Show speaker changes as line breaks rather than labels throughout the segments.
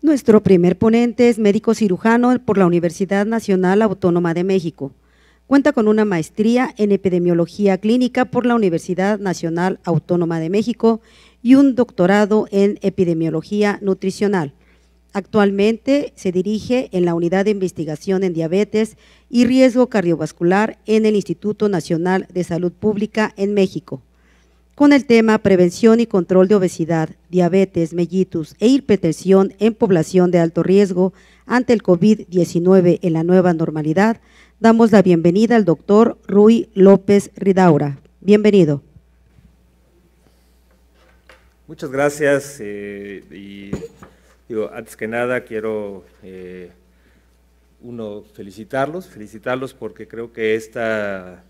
Nuestro primer ponente es médico cirujano por la Universidad Nacional Autónoma de México. Cuenta con una maestría en epidemiología clínica por la Universidad Nacional Autónoma de México y un doctorado en epidemiología nutricional. Actualmente se dirige en la Unidad de Investigación en Diabetes y Riesgo Cardiovascular en el Instituto Nacional de Salud Pública en México con el tema prevención y control de obesidad, diabetes, mellitus e hipertensión en población de alto riesgo ante el COVID-19 en la nueva normalidad, damos la bienvenida al doctor Rui López Ridaura. Bienvenido.
Muchas gracias eh, y antes que nada quiero eh, uno felicitarlos, felicitarlos porque creo que esta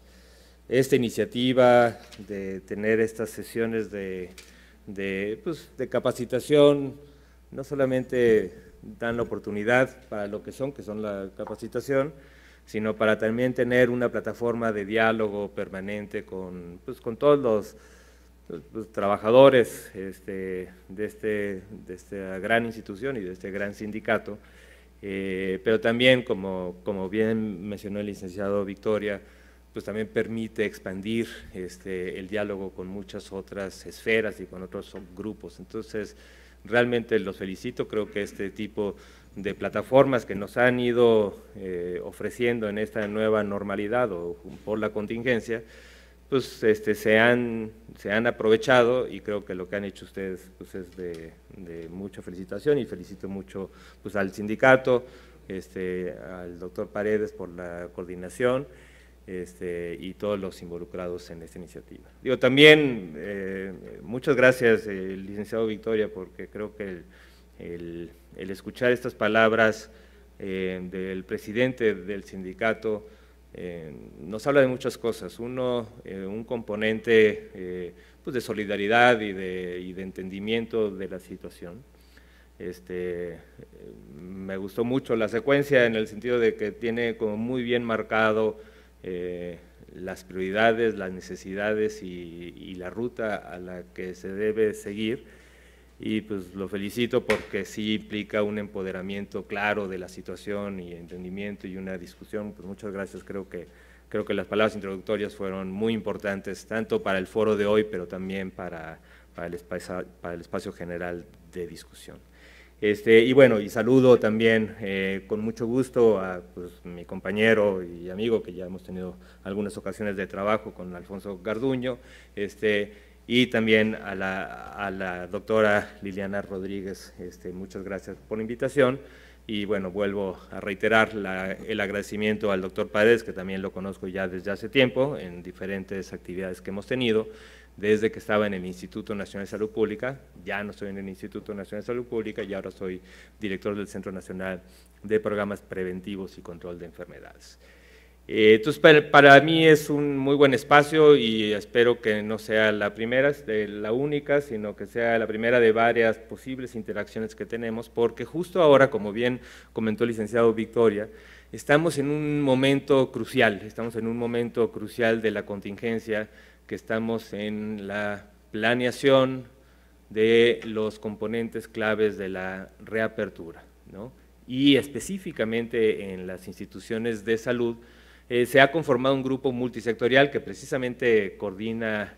esta iniciativa de tener estas sesiones pues, de, capacitación, no solamente dan la oportunidad para lo que son, que son la capacitación, sino para también tener una plataforma de diálogo permanente con, pues, todos los, pues, trabajadores este, de, este, de esta gran institución y de este gran sindicato, eh, pero también, como, como bien mencionó el licenciado Victoria, pues también permite expandir este, el diálogo con muchas otras esferas y con otros grupos. Entonces, realmente los felicito, creo que este tipo de plataformas que nos han ido eh, ofreciendo en esta nueva normalidad o por la contingencia, pues este, se, han, se han aprovechado y creo que lo que han hecho ustedes pues, es de, mucha felicitación y felicito mucho pues, al sindicato, este, al doctor Paredes por la coordinación este, y todos los involucrados en esta iniciativa. Digo, también eh, muchas gracias, eh, licenciado Victoria, porque creo que el, escuchar estas palabras eh, del presidente del sindicato nos habla de muchas cosas. Uno, un componente pues de solidaridad y de, entendimiento de la situación. Este, me gustó mucho la secuencia en el sentido de que tiene como muy bien marcado eh, las prioridades, las necesidades y, la ruta a la que se debe seguir. Y pues lo felicito porque sí implica un empoderamiento claro de la situación y entendimiento y una discusión. Pues muchas gracias, creo que, creo que las palabras introductorias fueron muy importantes, tanto para el foro de hoy, pero también para el espacio general de discusión. Este, y bueno, y saludo también eh, con mucho gusto a pues, mi compañero y amigo, que ya hemos tenido algunas ocasiones de trabajo con Alfonso Garduño, este, y también a la, doctora Liliana Rodríguez. Este, muchas gracias por la invitación. Y bueno, vuelvo a reiterar el agradecimiento al doctor Paredes, que también lo conozco ya desde hace tiempo en diferentes actividades que hemos tenido desde que estaba en el Instituto Nacional de Salud Pública, ya no estoy en el Instituto Nacional de Salud Pública y ahora soy director del Centro Nacional de Programas Preventivos y Control de Enfermedades. Eh, entonces, para, para, mí es un muy buen espacio y espero que no sea la primera, la única, sino que sea la primera de varias posibles interacciones que tenemos, porque justo ahora, como bien comentó el licenciado Victoria, estamos en un momento crucial, estamos en un momento crucial de la contingencia que estamos en la planeación de los componentes claves de la reapertura, ¿no? y específicamente en las instituciones de salud, eh, se ha conformado un grupo multisectorial que precisamente coordina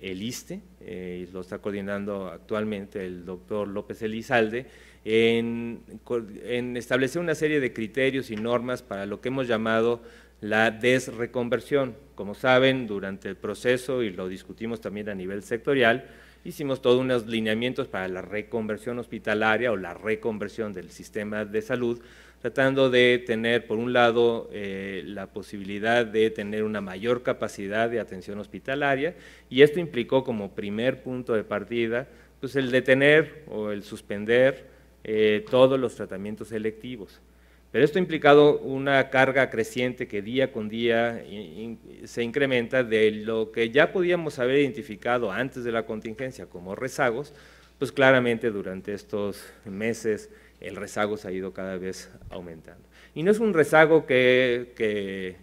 el ISTE, eh, y lo está coordinando actualmente el doctor López Elizalde, en establecer una serie de criterios y normas para lo que hemos llamado la desreconversión. Como saben, durante el proceso, y lo discutimos también a nivel sectorial, hicimos todos unos lineamientos para la reconversión hospitalaria o la reconversión del sistema de salud, tratando de tener, por un lado, eh, la posibilidad de tener una mayor capacidad de atención hospitalaria, y esto implicó como primer punto de partida, pues el detener o el suspender eh, todos los tratamientos selectivos. Pero esto ha implicado una carga creciente que día con día se incrementa de lo que ya podíamos haber identificado antes de la contingencia como rezagos, pues claramente durante estos meses el rezago se ha ido cada vez aumentando. Y no es un rezago que, que,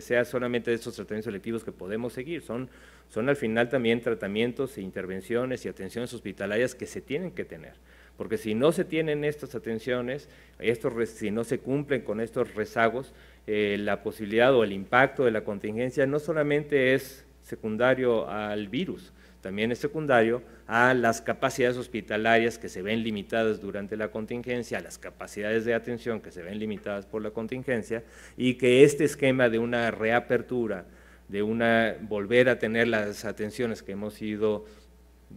sea solamente de estos tratamientos selectivos que podemos seguir, son, son al final también tratamientos e intervenciones y atenciones hospitalarias que se tienen que tener porque si no se tienen estas atenciones, estos, si no se cumplen con estos rezagos, eh, la posibilidad o el impacto de la contingencia no solamente es secundario al virus, también es secundario a las capacidades hospitalarias que se ven limitadas durante la contingencia, a las capacidades de atención que se ven limitadas por la contingencia y que este esquema de una reapertura, de una volver a tener las atenciones que hemos ido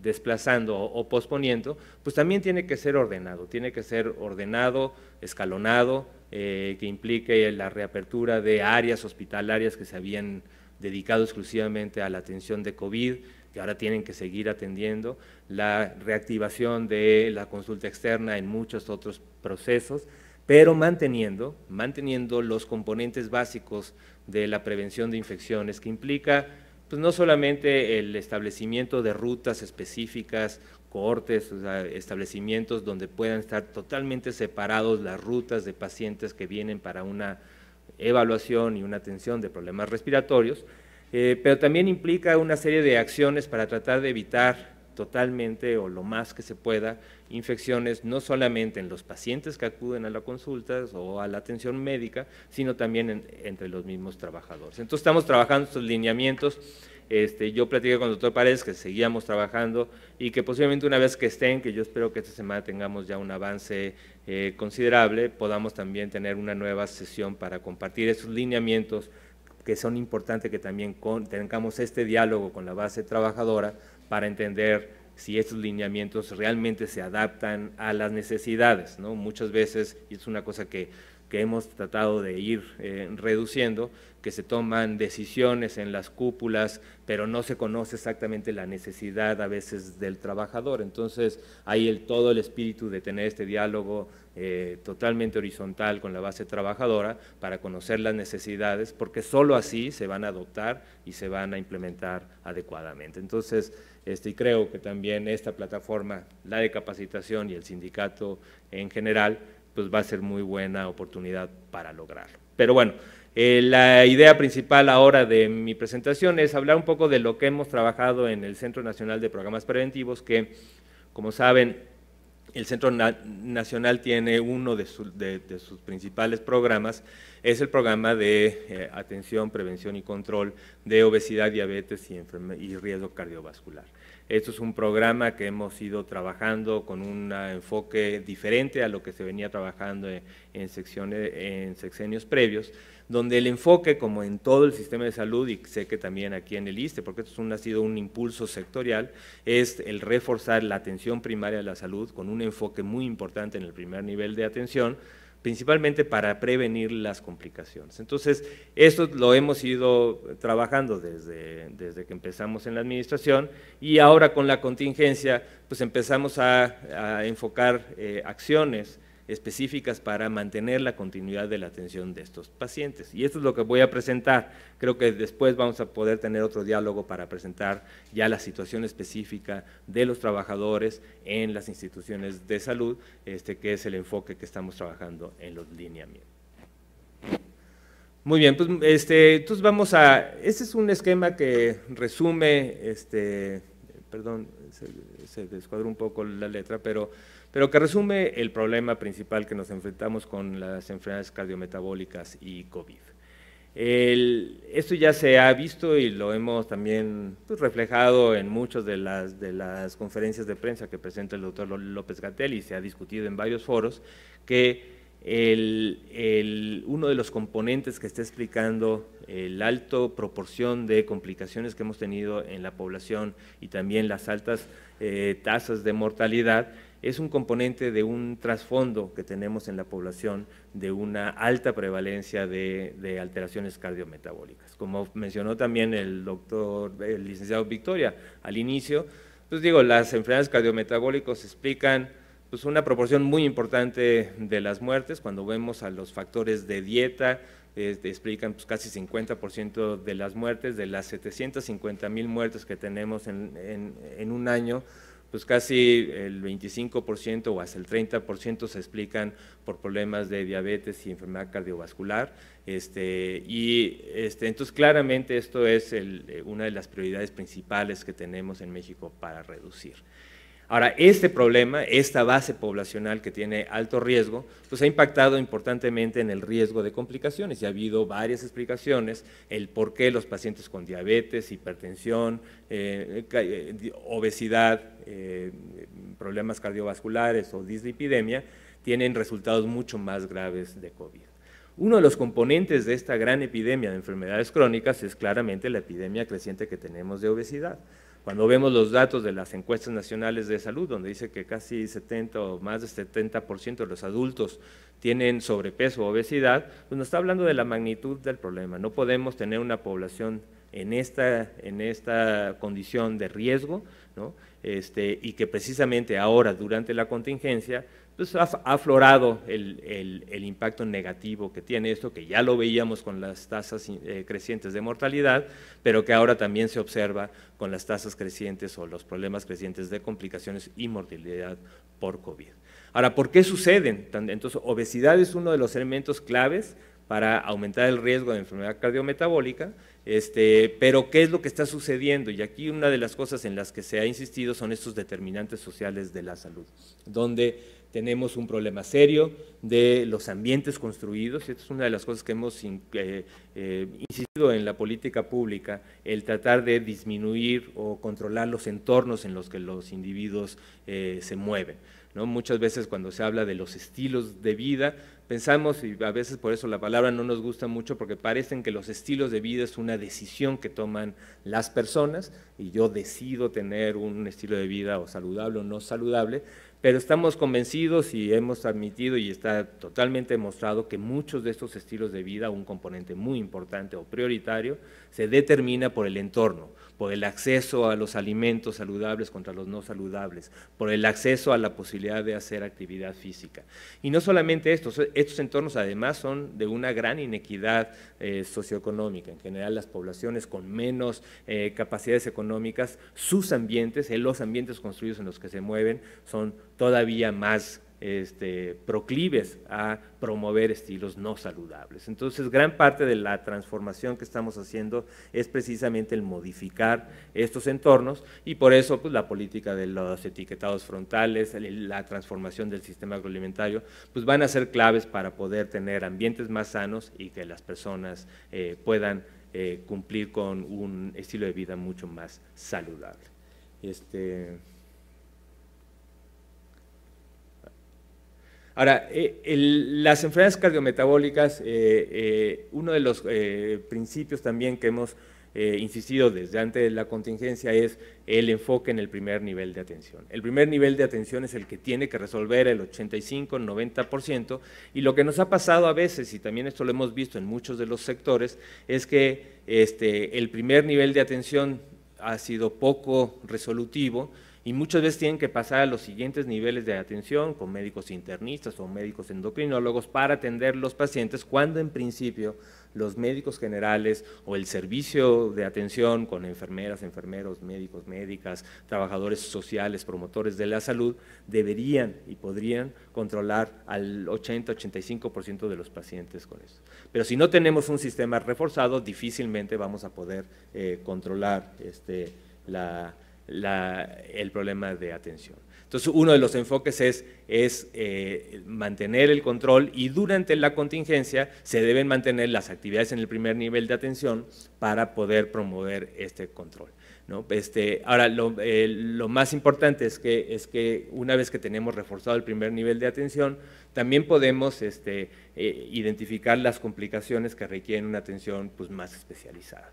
desplazando o posponiendo, pues también tiene que ser ordenado, tiene que ser ordenado, escalonado, eh, que implique la reapertura de áreas hospitalarias que se habían dedicado exclusivamente a la atención de COVID, que ahora tienen que seguir atendiendo, la reactivación de la consulta externa en muchos otros procesos, pero manteniendo, manteniendo los componentes básicos de la prevención de infecciones, que implica pues no solamente el establecimiento de rutas específicas, cohortes, establecimientos donde puedan estar totalmente separados las rutas de pacientes que vienen para una evaluación y una atención de problemas respiratorios, eh, pero también implica una serie de acciones para tratar de evitar totalmente o lo más que se pueda infecciones no solamente en los pacientes que acuden a la consulta o a la atención médica, sino también entre los mismos trabajadores. Entonces estamos trabajando estos lineamientos. Este, yo platiqué con el doctor Paredes que seguíamos trabajando y que posiblemente una vez que estén, que yo espero que esta semana tengamos ya un avance eh, considerable, podamos también tener una nueva sesión para compartir esos lineamientos que son importantes que también tengamos este diálogo con la base trabajadora para entender si estos lineamientos realmente se adaptan a las necesidades. Muchas veces, y es una cosa que, hemos tratado de ir eh, reduciendo, que se toman decisiones en las cúpulas, pero no se conoce exactamente la necesidad a veces del trabajador. Entonces, hay el, todo el espíritu de tener este diálogo eh, totalmente horizontal con la base trabajadora para conocer las necesidades, porque sólo así se van a adoptar y se van a implementar adecuadamente. Entonces, este, y creo que también esta plataforma, la de capacitación y el sindicato en general, pues va a ser muy buena oportunidad para lograrlo. Pero bueno, eh, la idea principal ahora de mi presentación es hablar un poco de lo que hemos trabajado en el Centro Nacional de Programas Preventivos, que como saben, el Centro Nacional tiene uno de, sus principales programas, es el programa de eh, atención, prevención y control de obesidad, diabetes y, riesgo cardiovascular. Esto es un programa que hemos ido trabajando con un enfoque diferente a lo que se venía trabajando eh, en sexenios previos, donde el enfoque, como en todo el sistema de salud, y sé que también aquí en el ISTE, porque esto ha sido un impulso sectorial, es el reforzar la atención primaria de la salud con un enfoque muy importante en el primer nivel de atención, principalmente para prevenir las complicaciones. Entonces, esto lo hemos ido trabajando desde, desde que empezamos en la administración y ahora con la contingencia, pues empezamos a, enfocar eh, acciones específicas para mantener la continuidad de la atención de estos pacientes. Y esto es lo que voy a presentar. Creo que después vamos a poder tener otro diálogo para presentar ya la situación específica de los trabajadores en las instituciones de salud, este, que es el enfoque que estamos trabajando en los lineamientos. Muy bien, pues este, entonces vamos a, este es un esquema que resume este, perdón, se, descuadró un poco la letra, pero, pero que resume el problema principal que nos enfrentamos con las enfermedades cardiometabólicas y COVID. esto ya se ha visto y lo hemos también pues, reflejado en muchas de las, de las conferencias de prensa que presenta el doctor López Gatel y se ha discutido en varios foros, que uno de los componentes que está explicando el alto proporción de complicaciones que hemos tenido en la población y también las altas eh, tasas de mortalidad es un componente de un trasfondo que tenemos en la población de una alta prevalencia de, alteraciones cardiometabólicas. Como mencionó también el doctor, el licenciado Victoria al inicio, pues digo, las enfermedades cardiometabólicas explican pues una proporción muy importante de las muertes, cuando vemos a los factores de dieta, explican pues, casi 50% de las muertes, de las 750 mil muertes que tenemos en, un año, pues casi el 25% o hasta el 30% se explican por problemas de diabetes y enfermedad cardiovascular. Este, y este, entonces claramente esto es el, eh, una de las prioridades principales que tenemos en México para reducir. Ahora, este problema, esta base poblacional que tiene alto riesgo, pues ha impactado importantemente en el riesgo de complicaciones y ha habido varias explicaciones, el por qué los pacientes con diabetes, hipertensión, eh, eh, obesidad, eh, problemas cardiovasculares o dislipidemia, tienen resultados mucho más graves de COVID. Uno de los componentes de esta gran epidemia de enfermedades crónicas es claramente la epidemia creciente que tenemos de obesidad. Cuando vemos los datos de las encuestas nacionales de salud, donde dice que casi 70 o más de 70% de los adultos tienen sobrepeso o obesidad, pues nos está hablando de la magnitud del problema. No podemos tener una población en esta, en esta condición de riesgo, ¿no? este, y que precisamente ahora, durante la contingencia, entonces, pues, ha aflorado el, impacto negativo que tiene esto, que ya lo veíamos con las tasas eh, crecientes de mortalidad, pero que ahora también se observa con las tasas crecientes o los problemas crecientes de complicaciones y mortalidad por COVID. Ahora, ¿por qué suceden? Entonces, obesidad es uno de los elementos claves para aumentar el riesgo de enfermedad cardiometabólica, este, pero ¿qué es lo que está sucediendo? Y aquí una de las cosas en las que se ha insistido son estos determinantes sociales de la salud, donde tenemos un problema serio de los ambientes construidos, y esta es una de las cosas que hemos eh, eh, insistido en la política pública, el tratar de disminuir o controlar los entornos en los que los individuos eh, se mueven. Muchas veces cuando se habla de los estilos de vida, pensamos, y a veces por eso la palabra no nos gusta mucho, porque parecen que los estilos de vida es una decisión que toman las personas, y yo decido tener un estilo de vida o saludable o no saludable, pero estamos convencidos y hemos admitido y está totalmente demostrado que muchos de estos estilos de vida, un componente muy importante o prioritario, se determina por el entorno, por el acceso a los alimentos saludables contra los no saludables, por el acceso a la posibilidad de hacer actividad física. Y no solamente esto, estos entornos además son de una gran inequidad eh, socioeconómica. En general, las poblaciones con menos eh, capacidades económicas, sus ambientes, eh, los ambientes construidos en los que se mueven, son todavía más este, proclives a promover estilos no saludables. Entonces, gran parte de la transformación que estamos haciendo es precisamente el modificar estos entornos y por eso pues, la política de los etiquetados frontales, la transformación del sistema agroalimentario, pues van a ser claves para poder tener ambientes más sanos y que las personas eh, puedan eh, cumplir con un estilo de vida mucho más saludable. Este, Ahora, eh, las enfermedades cardiometabólicas, eh, eh, uno de los principios también que hemos insistido desde antes de la contingencia es el enfoque en el primer nivel de atención. El primer nivel de atención es el que tiene que resolver el 85, 90%, y lo que nos ha pasado a veces, y también esto lo hemos visto en muchos de los sectores, es que este, el primer nivel de atención ha sido poco resolutivo y muchas veces tienen que pasar a los siguientes niveles de atención con médicos internistas o médicos endocrinólogos para atender los pacientes cuando en principio los médicos generales o el servicio de atención con enfermeras, enfermeros, médicos, médicas, trabajadores sociales, promotores de la salud, deberían y podrían controlar al 80-85% de los pacientes con eso. Pero si no tenemos un sistema reforzado, difícilmente vamos a poder eh, controlar este, la el problema de atención. Entonces, uno de los enfoques es, eh, mantener el control y durante la contingencia se deben mantener las actividades en el primer nivel de atención para poder promover este control. Este, ahora, eh, lo, más importante es que, es que una vez que tenemos reforzado el primer nivel de atención, también podemos este, eh, identificar las complicaciones que requieren una atención pues, más especializada.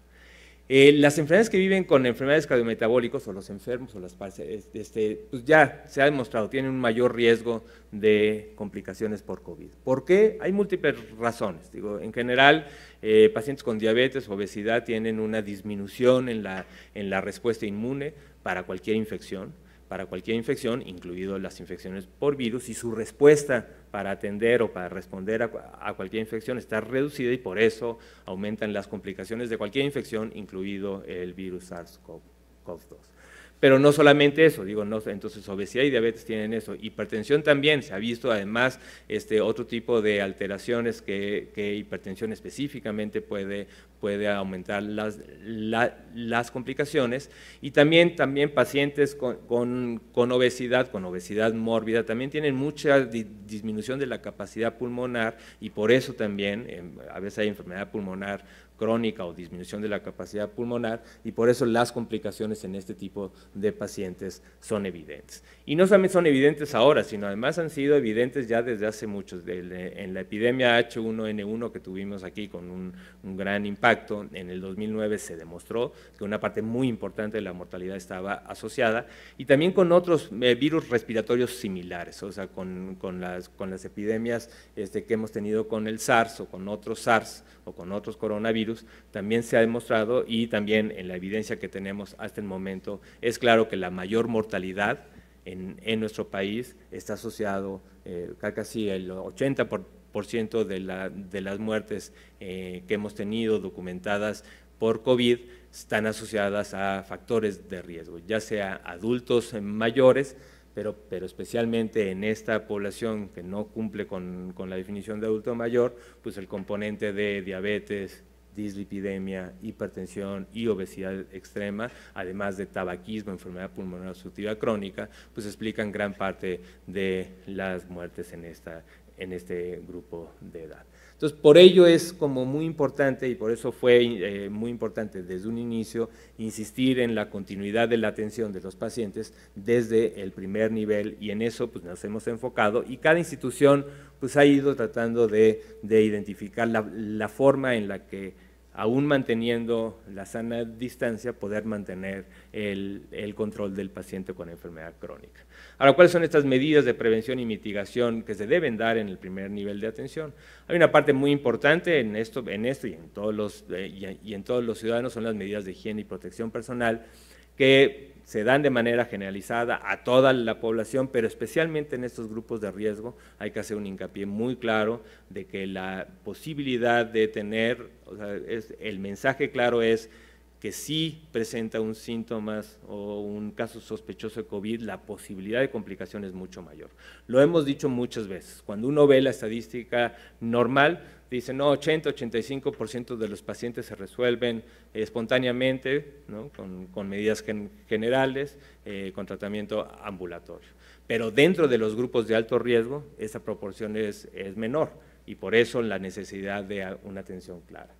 Eh, las enfermedades que viven con enfermedades cardiometabólicas o los enfermos o las este, este pues ya se ha demostrado, tienen un mayor riesgo de complicaciones por COVID. ¿Por qué? Hay múltiples razones. Digo, en general, eh, pacientes con diabetes, obesidad tienen una disminución en la respuesta inmune para cualquier infección para cualquier infección, incluido las infecciones por virus, y su respuesta para atender o para responder a, a, cualquier infección está reducida y por eso aumentan las complicaciones de cualquier infección, incluido el virus SARS-CoV-2. Pero no solamente eso, digo, entonces obesidad y diabetes tienen eso. Hipertensión también, se ha visto además este, otro tipo de alteraciones que, hipertensión específicamente puede, puede aumentar las, las complicaciones. Y también, también pacientes con, obesidad, con obesidad mórbida, también tienen mucha disminución de la capacidad pulmonar y por eso también eh, a veces hay enfermedad pulmonar crónica o disminución de la capacidad pulmonar y por eso las complicaciones en este tipo de pacientes son evidentes. Y no solamente son evidentes ahora, sino además han sido evidentes ya desde hace muchos. En la epidemia H1N1 que tuvimos aquí con un, gran impacto, en el 2009 se demostró que una parte muy importante de la mortalidad estaba asociada y también con otros eh, virus respiratorios similares, o sea, con, con, las, con las epidemias este, que hemos tenido con el SARS o con otros SARS o con otros coronavirus, también se ha demostrado y también en la evidencia que tenemos hasta el momento es claro que la mayor mortalidad en, nuestro país está asociado eh, casi el 80% de, la, de, las muertes eh, que hemos tenido documentadas por COVID están asociadas a factores de riesgo, ya sea adultos mayores, pero, especialmente en esta población que no cumple con, la definición de adulto mayor, pues el componente de diabetes, dislipidemia, hipertensión y obesidad extrema, además de tabaquismo, enfermedad pulmonar obstructiva crónica, pues explican gran parte de las muertes en, esta, en este grupo de edad. Entonces, por ello es como muy importante y por eso fue eh, muy importante desde un inicio insistir en la continuidad de la atención de los pacientes desde el primer nivel y en eso pues, nos hemos enfocado y cada institución pues, ha ido tratando de, identificar la forma en la que aún manteniendo la sana distancia, poder mantener el, control del paciente con enfermedad crónica. Ahora, ¿cuáles son estas medidas de prevención y mitigación que se deben dar en el primer nivel de atención? Hay una parte muy importante en esto, en esto y, en todos los, eh, y en todos los ciudadanos son las medidas de higiene y protección personal que se dan de manera generalizada a toda la población, pero especialmente en estos grupos de riesgo hay que hacer un hincapié muy claro de que la posibilidad de tener, es, el mensaje claro es que si presenta un síntoma o un caso sospechoso de COVID, la posibilidad de complicación es mucho mayor. Lo hemos dicho muchas veces, cuando uno ve la estadística normal, dicen, no, 80, 85% de los pacientes se resuelven eh, espontáneamente, con, medidas generales, eh, con tratamiento ambulatorio. Pero dentro de los grupos de alto riesgo, esa proporción es, es menor y por eso la necesidad de una atención clara.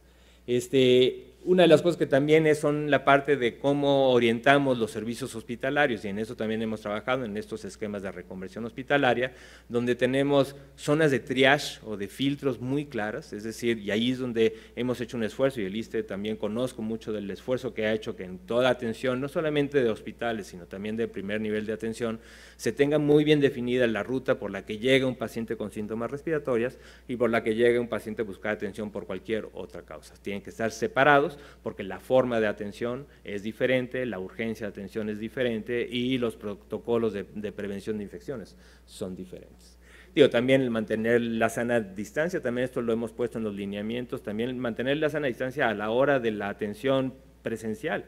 Este, una de las cosas que también es, son la parte de cómo orientamos los servicios hospitalarios, y en eso también hemos trabajado en estos esquemas de reconversión hospitalaria, donde tenemos zonas de triage o de filtros muy claras, es decir, y ahí es donde hemos hecho un esfuerzo, y el ISTE también conozco mucho del esfuerzo que ha hecho que en toda atención, no solamente de hospitales, sino también de primer nivel de atención, se tenga muy bien definida la ruta por la que llega un paciente con síntomas respiratorias y por la que llega un paciente a buscar atención por cualquier otra causa. Tienen que estar separados porque la forma de atención es diferente, la urgencia de atención es diferente y los protocolos de, prevención de infecciones son diferentes. Digo, también mantener la sana distancia, también esto lo hemos puesto en los lineamientos, también mantener la sana distancia a la hora de la atención presencial.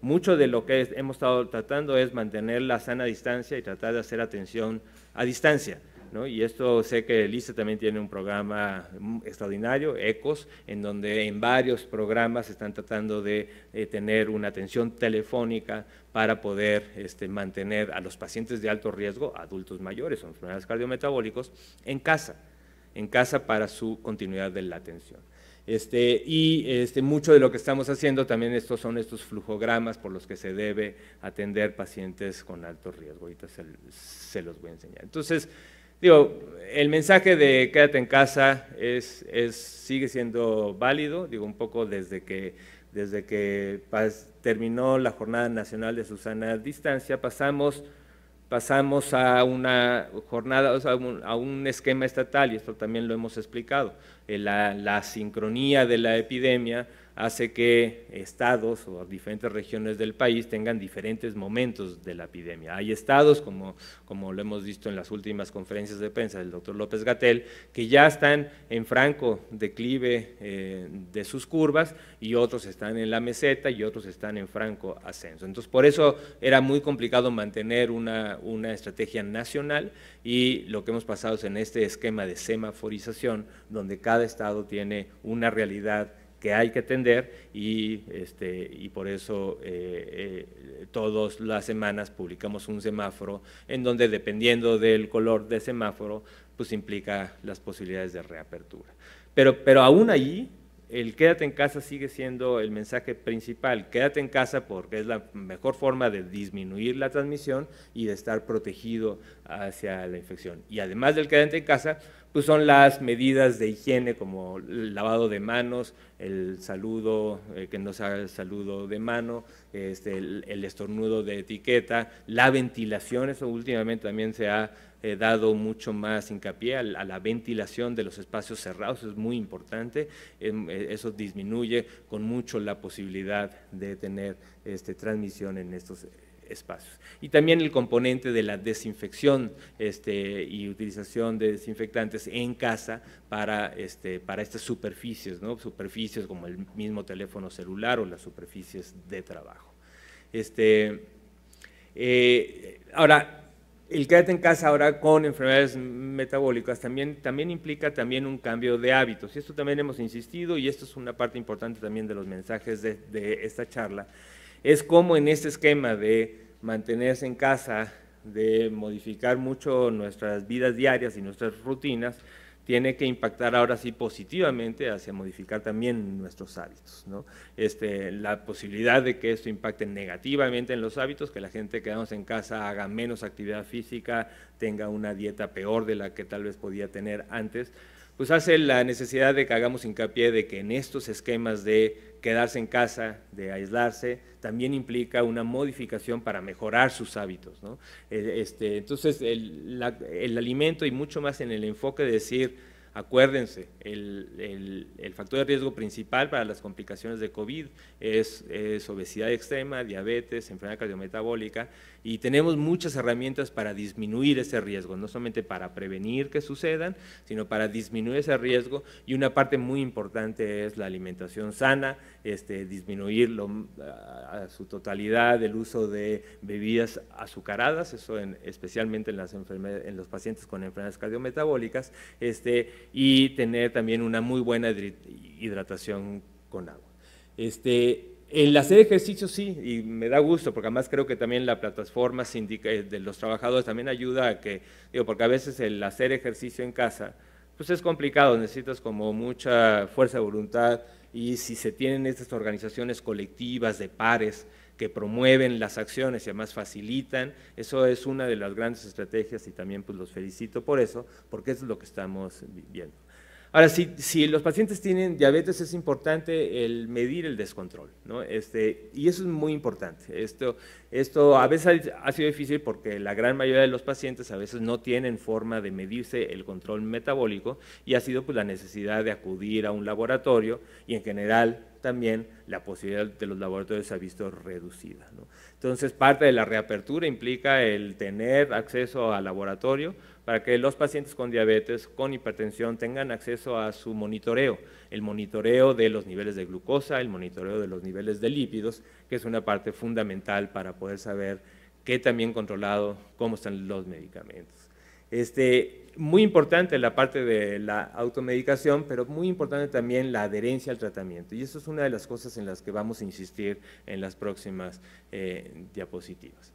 mucho de lo que hemos estado tratando es mantener la sana distancia y tratar de hacer atención a distancia. Y esto sé que el ISE también tiene un programa mm, extraordinario, ECOS, en donde en varios programas están tratando de eh, tener una atención telefónica para poder este, mantener a los pacientes de alto riesgo, adultos mayores o enfermedades cardiometabólicos, en casa, en casa para su continuidad de la atención. Este, y este, mucho de lo que estamos haciendo también estos son estos flujogramas por los que se debe atender pacientes con alto riesgo. Ahorita se, se los voy a enseñar. Entonces, Digo, el mensaje de quédate en casa es, sigue siendo válido, digo, un poco desde que, desde que terminó la Jornada Nacional de Susana Distancia, pasamos, pasamos a una jornada, a, un, esquema estatal, y esto también lo hemos explicado, eh, la sincronía de la epidemia hace que estados o diferentes regiones del país tengan diferentes momentos de la epidemia. Hay estados, como, como lo hemos visto en las últimas conferencias de prensa del doctor López Gatel, que ya están en franco declive eh, de sus curvas y otros están en la meseta y otros están en franco ascenso. Entonces, por eso era muy complicado mantener una, una estrategia nacional y lo que hemos pasado es en este esquema de semaforización, donde cada estado tiene una realidad que hay que atender y, este, y por eso eh, eh, todas las semanas publicamos un semáforo en donde dependiendo del color de semáforo, pues implica las posibilidades de reapertura. Pero, pero aún ahí el quédate en casa sigue siendo el mensaje principal. Quédate en casa porque es la mejor forma de disminuir la transmisión y de estar protegido hacia la infección. Y además del quédate en casa, pues, son las medidas de higiene como el lavado de manos, el saludo, eh, que no se haga el saludo de mano, este, el, estornudo de etiqueta, la ventilación, eso últimamente también se ha eh, dado mucho más hincapié a, la ventilación de los espacios cerrados, es muy importante, em, eh, eso disminuye con mucho la posibilidad de tener este, transmisión en estos espacios. Y también el componente de la desinfección este, y utilización de desinfectantes en casa para, este, para estas superficies, ¿no? superficies como el mismo teléfono celular o las superficies de trabajo. Este, eh, ahora, el quédate en casa ahora con enfermedades metabólicas también, también implica también un cambio de hábitos. Y esto también hemos insistido y esto es una parte importante también de los mensajes de esta charla, es como en este esquema de mantenerse en casa, de modificar mucho nuestras vidas diarias y nuestras rutinas, tiene que impactar ahora sí positivamente hacia modificar también nuestros hábitos. Este, la posibilidad de que esto impacte negativamente en los hábitos, que la gente quedamos en casa haga menos actividad física, tenga una dieta peor de la que tal vez podía tener antes, pues hace la necesidad de que hagamos hincapié de que en estos esquemas de quedarse en casa, de aislarse, también implica una modificación para mejorar sus hábitos. ¿no? Eh, este, entonces, el alimento y mucho más en el enfoque de decir, Acuérdense, el, factor de riesgo principal para las complicaciones de COVID es, es obesidad extrema, diabetes, enfermedad cardiometabólica y tenemos muchas herramientas para disminuir ese riesgo, no solamente para prevenir que sucedan, sino para disminuir ese riesgo y una parte muy importante es la alimentación sana, este, disminuir mm, a, su totalidad el uso de bebidas azucaradas, eso especialmente en, las en los pacientes con enfermedades cardiometabólicas, este, y tener también una muy buena hidratación con agua. Este, el hacer ejercicio sí, y me da gusto, porque además creo que también la plataforma eh, de los trabajadores también ayuda a que, digo, porque a veces el hacer ejercicio en casa, pues es complicado, necesitas como mucha fuerza de voluntad, y si se tienen estas organizaciones colectivas de pares que promueven las acciones y además facilitan, eso es una de las grandes estrategias y también pues, los felicito por eso, porque eso es lo que estamos viviendo. Ahora, si, los pacientes tienen diabetes, es importante el medir el descontrol, ¿no? Este, y eso es muy importante. Esto, esto a veces ha sido difícil porque la gran mayoría de los pacientes a veces no tienen forma de medirse el control metabólico y ha sido pues, la necesidad de acudir a un laboratorio y en general también la posibilidad de los laboratorios se ha visto reducida. Entonces, parte de la reapertura implica el tener acceso al laboratorio para que los pacientes con diabetes, con hipertensión, tengan acceso a su monitoreo, el monitoreo de los niveles de glucosa, el monitoreo de los niveles de lípidos, que es una parte fundamental para poder saber qué también controlado, cómo están los medicamentos. Este, muy importante la parte de la automedicación, pero muy importante también la adherencia al tratamiento. Y eso es una de las cosas en las que vamos a insistir en las próximas eh, diapositivas.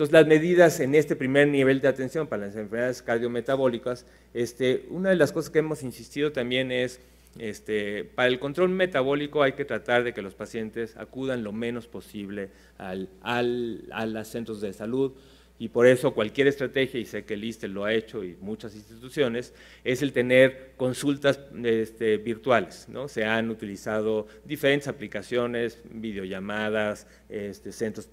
Entonces, las medidas en este primer nivel de atención para las enfermedades cardiometabólicas, este, una de las cosas que hemos insistido también es, este, para el control metabólico hay que tratar de que los pacientes acudan lo menos posible al, a los centros de salud, y por eso cualquier estrategia, y sé que el ISTE lo ha hecho y muchas instituciones, es el tener consultas este, virtuales. ¿no? Se han utilizado diferentes aplicaciones, videollamadas, centros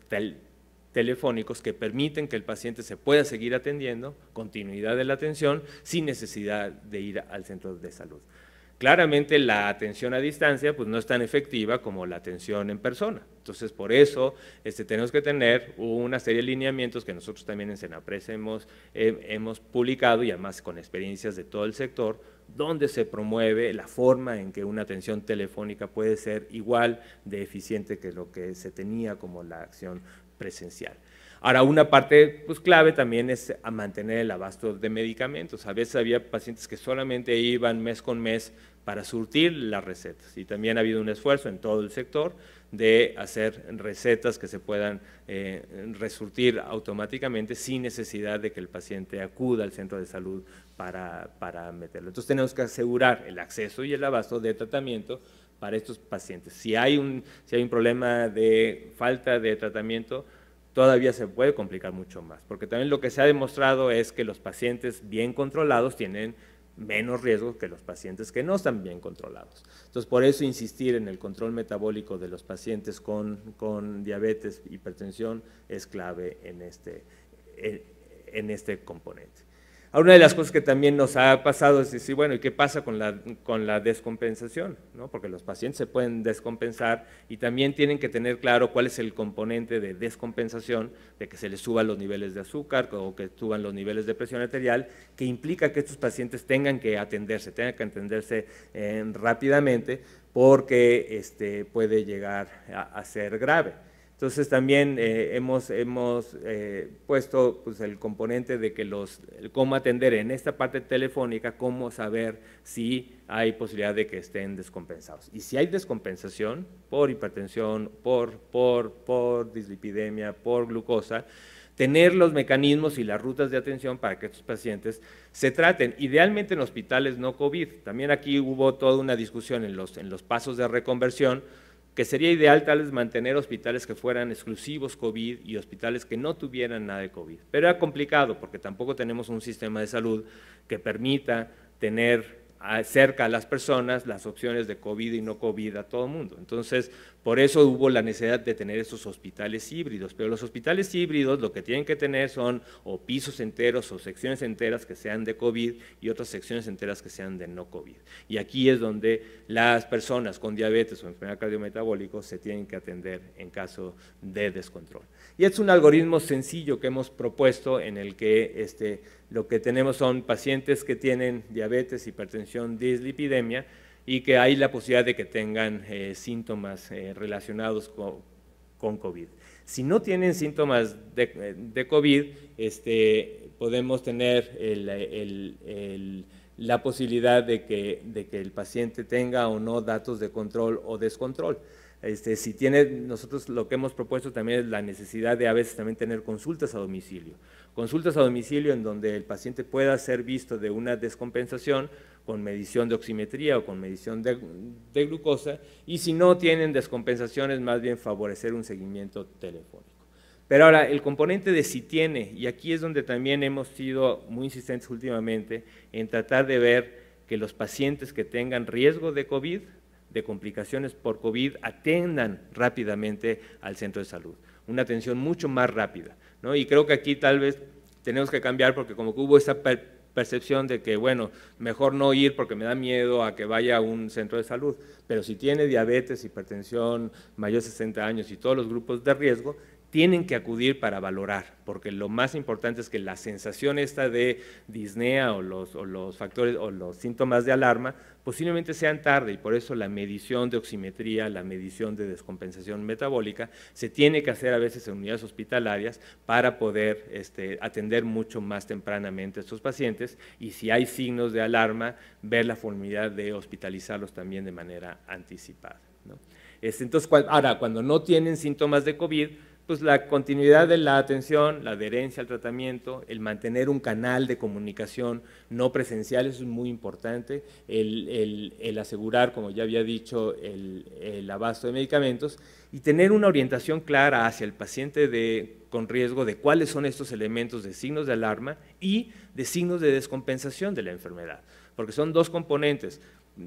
telefónicos que permiten que el paciente se pueda seguir atendiendo, continuidad de la atención, sin necesidad de ir al centro de salud. Claramente la atención a distancia pues, no es tan efectiva como la atención en persona. Entonces, por eso este, tenemos que tener una serie de lineamientos que nosotros también en Senapres hemos, eh, hemos publicado y además con experiencias de todo el sector, donde se promueve la forma en que una atención telefónica puede ser igual de eficiente que lo que se tenía como la acción presencial. Ahora, una parte pues, clave también es mantener el abasto de medicamentos. A veces había pacientes que solamente iban mes con mes para surtir las recetas. Y también ha habido un esfuerzo en todo el sector de hacer recetas que se puedan eh, resurtir automáticamente sin necesidad de que el paciente acuda al centro de salud para, para meterlo. Entonces tenemos que asegurar el acceso y el abasto de tratamiento para estos pacientes. Si hay un, si hay un problema de falta de tratamiento, todavía se puede complicar mucho más, porque también lo que se ha demostrado es que los pacientes bien controlados tienen menos riesgos que los pacientes que no están bien controlados. Entonces, por eso insistir en el control metabólico de los pacientes con, con diabetes, hipertensión, es clave en este, en este componente una de las cosas que también nos ha pasado es decir, bueno, ¿y qué pasa con la, descompensación? ¿No? Porque los pacientes se pueden descompensar y también tienen que tener claro cuál es el componente de descompensación, de que se les suban los niveles de azúcar o que suban los niveles de presión arterial, que implica que estos pacientes tengan que atenderse, tengan que atenderse eh, rápidamente porque este, puede llegar a ser grave. Entonces también eh, hemos, eh, puesto pues, el componente de que los, cómo atender en esta parte telefónica, cómo saber si hay posibilidad de que estén descompensados. Y si hay descompensación por hipertensión, por, por, dislipidemia, por glucosa, tener los mecanismos y las rutas de atención para que estos pacientes se traten, idealmente en hospitales no COVID. También aquí hubo toda una discusión en los pasos de reconversión, que sería ideal tal vez mantener hospitales que fueran exclusivos COVID y hospitales que no tuvieran nada de COVID. Pero era complicado porque tampoco tenemos un sistema de salud que permita tener ah, cerca a las personas las opciones de COVID y no COVID a todo el mundo. Entonces, por eso hubo la necesidad de tener esos hospitales híbridos, pero los hospitales híbridos lo que tienen que tener son o pisos enteros o secciones enteras que sean de COVID y otras secciones enteras que sean de no COVID. Y aquí es donde las personas con diabetes o enfermedad cardiometabólica se tienen que atender en caso de descontrol. Y es un algoritmo sencillo que hemos propuesto en el que este, lo que tenemos son pacientes que tienen diabetes, hipertensión, dislipidemia, y que hay la posibilidad de que tengan eh, síntomas eh, relacionados con, con, COVID. Si no tienen síntomas de, eh, de COVID, este, podemos tener la posibilidad de que, el paciente tenga o no datos de control o descontrol. Este, si tiene, nosotros lo que hemos propuesto también es la necesidad de a veces también tener consultas a domicilio. Consultas a domicilio en donde el paciente pueda ser visto de una descompensación con medición de oximetría o con medición de, glucosa y si no tienen descompensaciones, más bien favorecer un seguimiento telefónico. Pero ahora, el componente de si tiene, y aquí es donde también hemos sido muy insistentes últimamente en tratar de ver que los pacientes que tengan riesgo de COVID, de complicaciones por COVID, atendan rápidamente al centro de salud. Una atención mucho más rápida. ¿no? Y creo que aquí tal vez tenemos que cambiar porque como que hubo esa percepción de que, bueno, mejor no ir porque me da miedo a que vaya a un centro de salud, pero si tiene diabetes, hipertensión, mayor de 60 años y todos los grupos de riesgo, tienen que acudir para valorar, porque lo más importante es que la sensación esta de disnea o los, factores o los síntomas de alarma posiblemente sean tarde y por eso la medición de oximetría, la medición de descompensación metabólica se tiene que hacer a veces en unidades hospitalarias para poder este, atender mucho más tempranamente a estos pacientes y si hay signos de alarma, ver la formalidad de hospitalizarlos también de manera anticipada. Este, entonces, ahora, cuando no tienen síntomas de COVID, pues, la continuidad de la atención, la adherencia al tratamiento, el mantener un canal de comunicación no presencial, eso es muy importante, el, asegurar, como ya había dicho, el, abasto de medicamentos y tener una orientación clara hacia el paciente de, con riesgo de cuáles son estos elementos de signos de alarma y de signos de descompensación de la enfermedad porque son dos componentes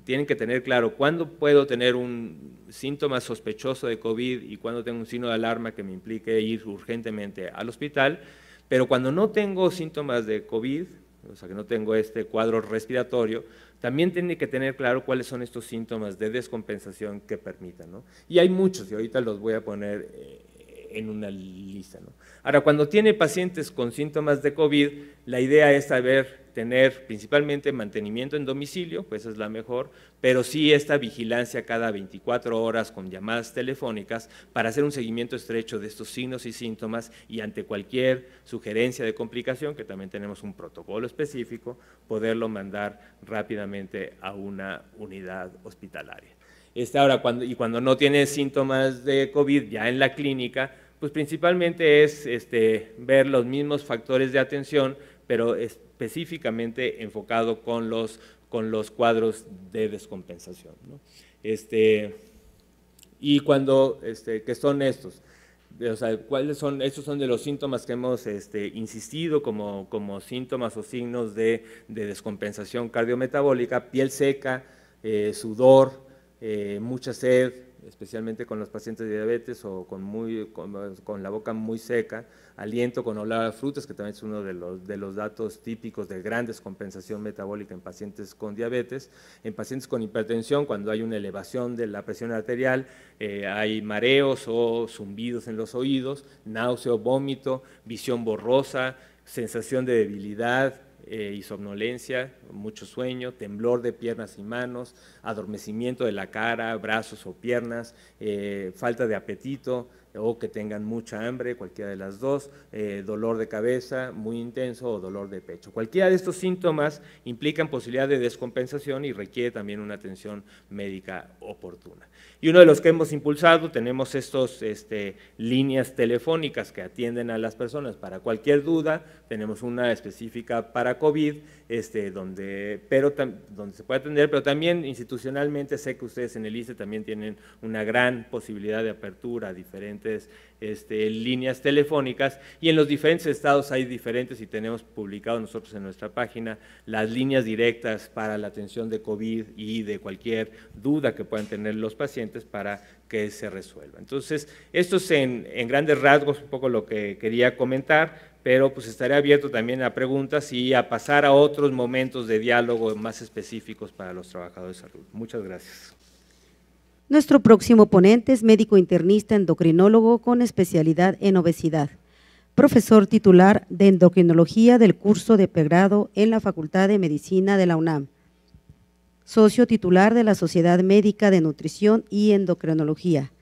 tienen que tener claro cuándo puedo tener un síntoma sospechoso de COVID y cuándo tengo un signo de alarma que me implique ir urgentemente al hospital, pero cuando no tengo síntomas de COVID, o sea que no tengo este cuadro respiratorio, también tiene que tener claro cuáles son estos síntomas de descompensación que permitan. Y hay muchos, y ahorita los voy a poner eh, en una lista. Ahora, cuando tiene pacientes con síntomas de COVID, la idea es saber tener principalmente mantenimiento en domicilio, pues es la mejor, pero sí esta vigilancia cada 24 horas con llamadas telefónicas para hacer un seguimiento estrecho de estos signos y síntomas y ante cualquier sugerencia de complicación, que también tenemos un protocolo específico, poderlo mandar rápidamente a una unidad hospitalaria. Este, ahora, cuando, y cuando no tiene síntomas de COVID ya en la clínica, pues principalmente es este, ver los mismos factores de atención, pero específicamente enfocado con los, con los cuadros de descompensación. Este, y cuando, este, son estos, o sea, cuáles son, estos son de los síntomas que hemos este, insistido como, síntomas o signos de, descompensación cardiometabólica, piel seca, eh, sudor, eh, mucha sed, especialmente con los pacientes de diabetes o con, muy, con, la boca muy seca, aliento con olor a frutas, que también es uno de los, de los datos típicos de gran descompensación metabólica en pacientes con diabetes. En pacientes con hipertensión, cuando hay una elevación de la presión arterial, eh, hay mareos o zumbidos en los oídos, náuseas vómito, visión borrosa, sensación de debilidad, eh, y somnolencia, mucho sueño, temblor de piernas y manos, adormecimiento de la cara, brazos o piernas, eh, falta de apetito, o que tengan mucha hambre, cualquiera de las dos, eh, dolor de cabeza muy intenso o dolor de pecho. Cualquiera de estos síntomas implican posibilidad de descompensación y requiere también una atención médica oportuna. Y uno de los que hemos impulsado, tenemos estas este, líneas telefónicas que atienden a las personas para cualquier duda, tenemos una específica para COVID, este, donde, pero, donde se puede atender, pero también institucionalmente sé que ustedes en el ICE también tienen una gran posibilidad de apertura a diferentes este, líneas telefónicas y en los diferentes estados hay diferentes y tenemos publicado nosotros en nuestra página las líneas directas para la atención de COVID y de cualquier duda que puedan tener los pacientes para que se resuelva. Entonces, esto es en, en grandes rasgos un poco lo que quería comentar pero pues estaré abierto también a preguntas y a pasar a otros momentos de diálogo más específicos para los trabajadores de salud. Muchas gracias.
Nuestro próximo ponente es médico internista endocrinólogo con especialidad en obesidad, profesor titular de endocrinología del curso de pregrado en la Facultad de Medicina de la UNAM, socio titular de la Sociedad Médica de Nutrición y Endocrinología,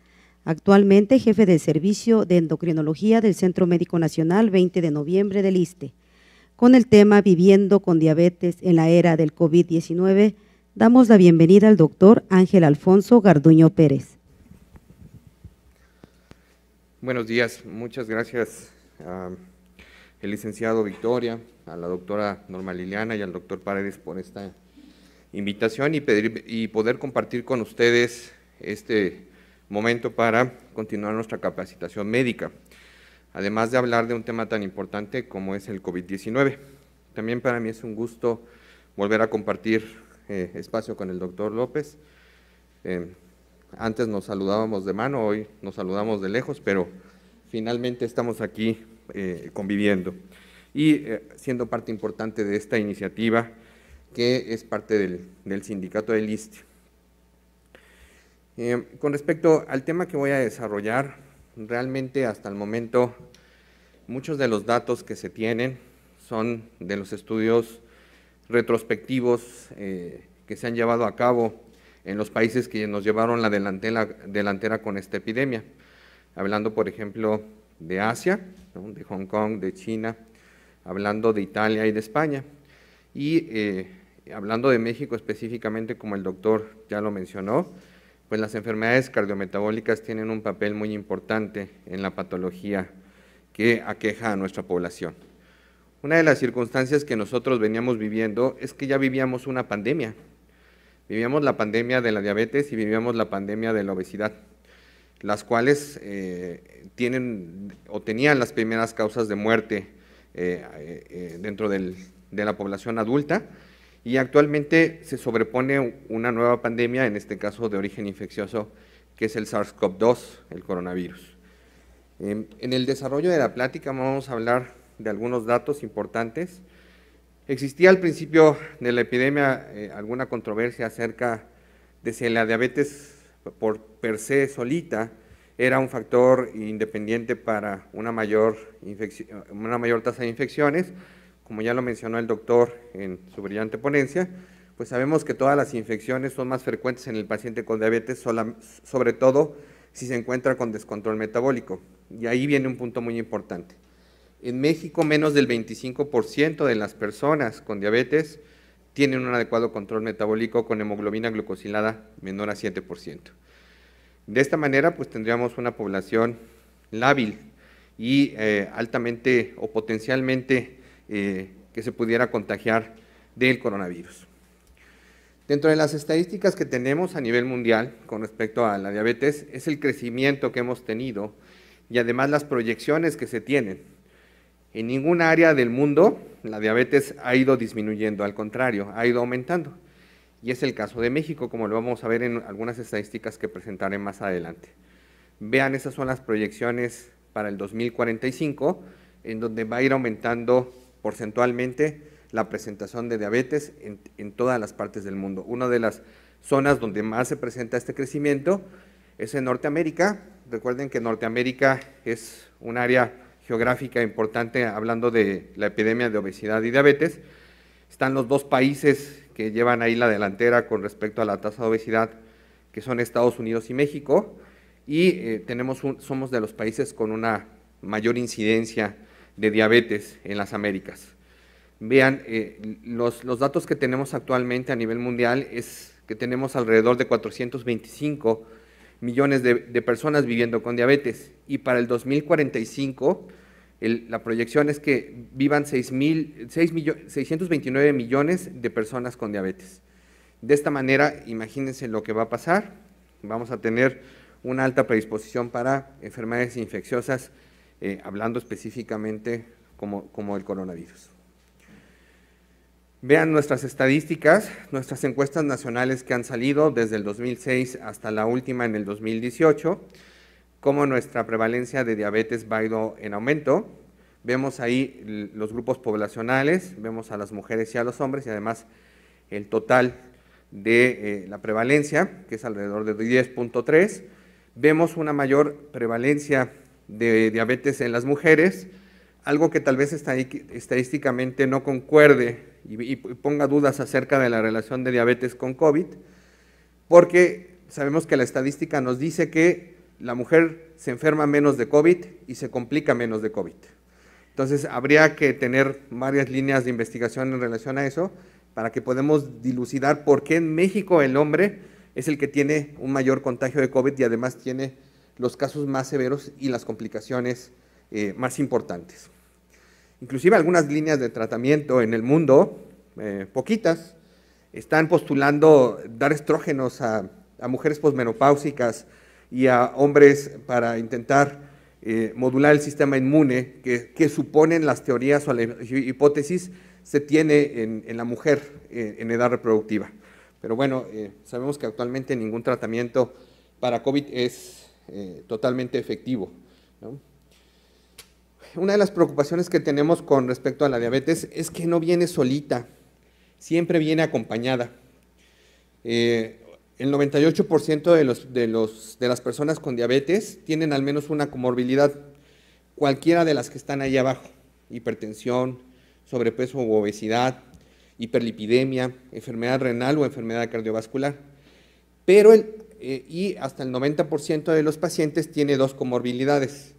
actualmente jefe del Servicio de Endocrinología del Centro Médico Nacional 20 de noviembre del ISTE, con el tema Viviendo con diabetes en la era del COVID-19 damos la bienvenida al doctor Ángel Alfonso Garduño Pérez.
Buenos días, muchas gracias al licenciado Victoria, a la doctora Norma Liliana y al doctor Paredes por esta invitación y, y poder compartir con ustedes este momento para continuar nuestra capacitación médica, además de hablar de un tema tan importante como es el COVID-19. También para mí es un gusto volver a compartir eh, espacio con el doctor López. Eh, antes nos saludábamos de mano, hoy nos saludamos de lejos, pero finalmente estamos aquí eh, conviviendo y siendo parte importante de esta iniciativa que es parte del, sindicato del list. con respecto al tema que voy a desarrollar, realmente hasta el momento muchos de los datos que se tienen son de los estudios retrospectivos eh, que se han llevado a cabo en los países que nos llevaron la delantera, con esta epidemia. Hablando, por ejemplo, de Asia, de Hong Kong, de China, hablando de Italia y de España. Y eh, hablando de México específicamente, como el doctor ya lo mencionó, pues las enfermedades cardiometabólicas tienen un papel muy importante en la patología que aqueja a nuestra población. Una de las circunstancias que nosotros veníamos viviendo es que ya vivíamos una pandemia. Vivíamos la pandemia de la diabetes y vivíamos la pandemia de la obesidad, las cuales eh, tienen o tenían las primeras causas de muerte eh, eh, dentro de la población adulta y actualmente se sobrepone una nueva pandemia, en este caso de origen infeccioso, que es el SARS-CoV-2, el coronavirus. Em, en el desarrollo de la plática vamos a hablar de algunos datos importantes. Existía al principio de la epidemia eh, alguna controversia acerca de si la diabetes por per se solita era un factor independiente para una mayor, una mayor tasa de infecciones. Como ya lo mencionó el doctor en su brillante ponencia, pues sabemos que todas las infecciones son más frecuentes en el paciente con diabetes, sobre todo si se encuentra con descontrol metabólico. Y ahí viene un punto muy importante. En México, menos del 25% de las personas con diabetes tienen un adecuado control metabólico con hemoglobina glucosilada menor a 7%. De esta manera, pues tendríamos una población lábil y eh, altamente o potencialmente eh, que se pudiera contagiar del coronavirus. Dentro de las estadísticas que tenemos a nivel mundial con respecto a la diabetes es el crecimiento que hemos tenido y además las proyecciones que se tienen en ninguna área del mundo la diabetes ha ido disminuyendo, al contrario, ha ido aumentando. Y es el caso de México, como lo vamos a ver en algunas estadísticas que presentaré más adelante. Vean, esas son las proyecciones para el 2045, en donde va a ir aumentando porcentualmente la presentación de diabetes en, todas las partes del mundo. Una de las zonas donde más se presenta este crecimiento es en Norteamérica. Recuerden que Norteamérica es un área geográfica importante hablando de la epidemia de obesidad y diabetes. Están los dos países que llevan ahí la delantera con respecto a la tasa de obesidad, que son Estados Unidos y México, y eh, tenemos somos de los países con una mayor incidencia de diabetes en las Américas. Vean, eh, los, datos que tenemos actualmente a nivel mundial es que tenemos alrededor de 425 millones de, de, personas viviendo con diabetes y para el 2045 la proyección es que vivan 629 millones de personas con diabetes. De esta manera, imagínense lo que va a pasar. Vamos a tener una alta predisposición para enfermedades infecciosas, eh, hablando específicamente como, como el coronavirus. Vean nuestras estadísticas, nuestras encuestas nacionales que han salido desde el 2006 hasta la última en el 2018 cómo nuestra prevalencia de diabetes va ido en aumento. Vemos ahí los grupos poblacionales, vemos a las mujeres y a los hombres y además el total de eh, la prevalencia, que es alrededor de 10.3. Vemos una mayor prevalencia de diabetes en las mujeres, algo que tal vez estadísticamente no concuerde y, ponga dudas acerca de la relación de diabetes con COVID, porque sabemos que la estadística nos dice que la mujer se enferma menos de COVID y se complica menos de COVID. Entonces, habría que tener varias líneas de investigación en relación a eso para que podamos dilucidar por qué en México el hombre es el que tiene un mayor contagio de COVID y además tiene los casos más severos y las complicaciones eh, más importantes. Inclusive algunas líneas de tratamiento en el mundo, eh, poquitas, están postulando dar estrógenos a, a mujeres posmenopáusicas y a hombres para intentar eh, modular el sistema inmune que, suponen las teorías o la hipótesis se tiene en, la mujer eh, en edad reproductiva. Pero bueno, eh, sabemos que actualmente ningún tratamiento para COVID es totalmente efectivo. Una de las preocupaciones que tenemos con respecto a la diabetes es que no viene solita, siempre viene acompañada. Eh, el 98% de, las personas con diabetes tienen al menos una comorbilidad, cualquiera de las que están ahí abajo, hipertensión, sobrepeso u obesidad, hiperlipidemia, enfermedad renal o enfermedad cardiovascular. Pero eh, y hasta el 90% de los pacientes tiene dos comorbilidades.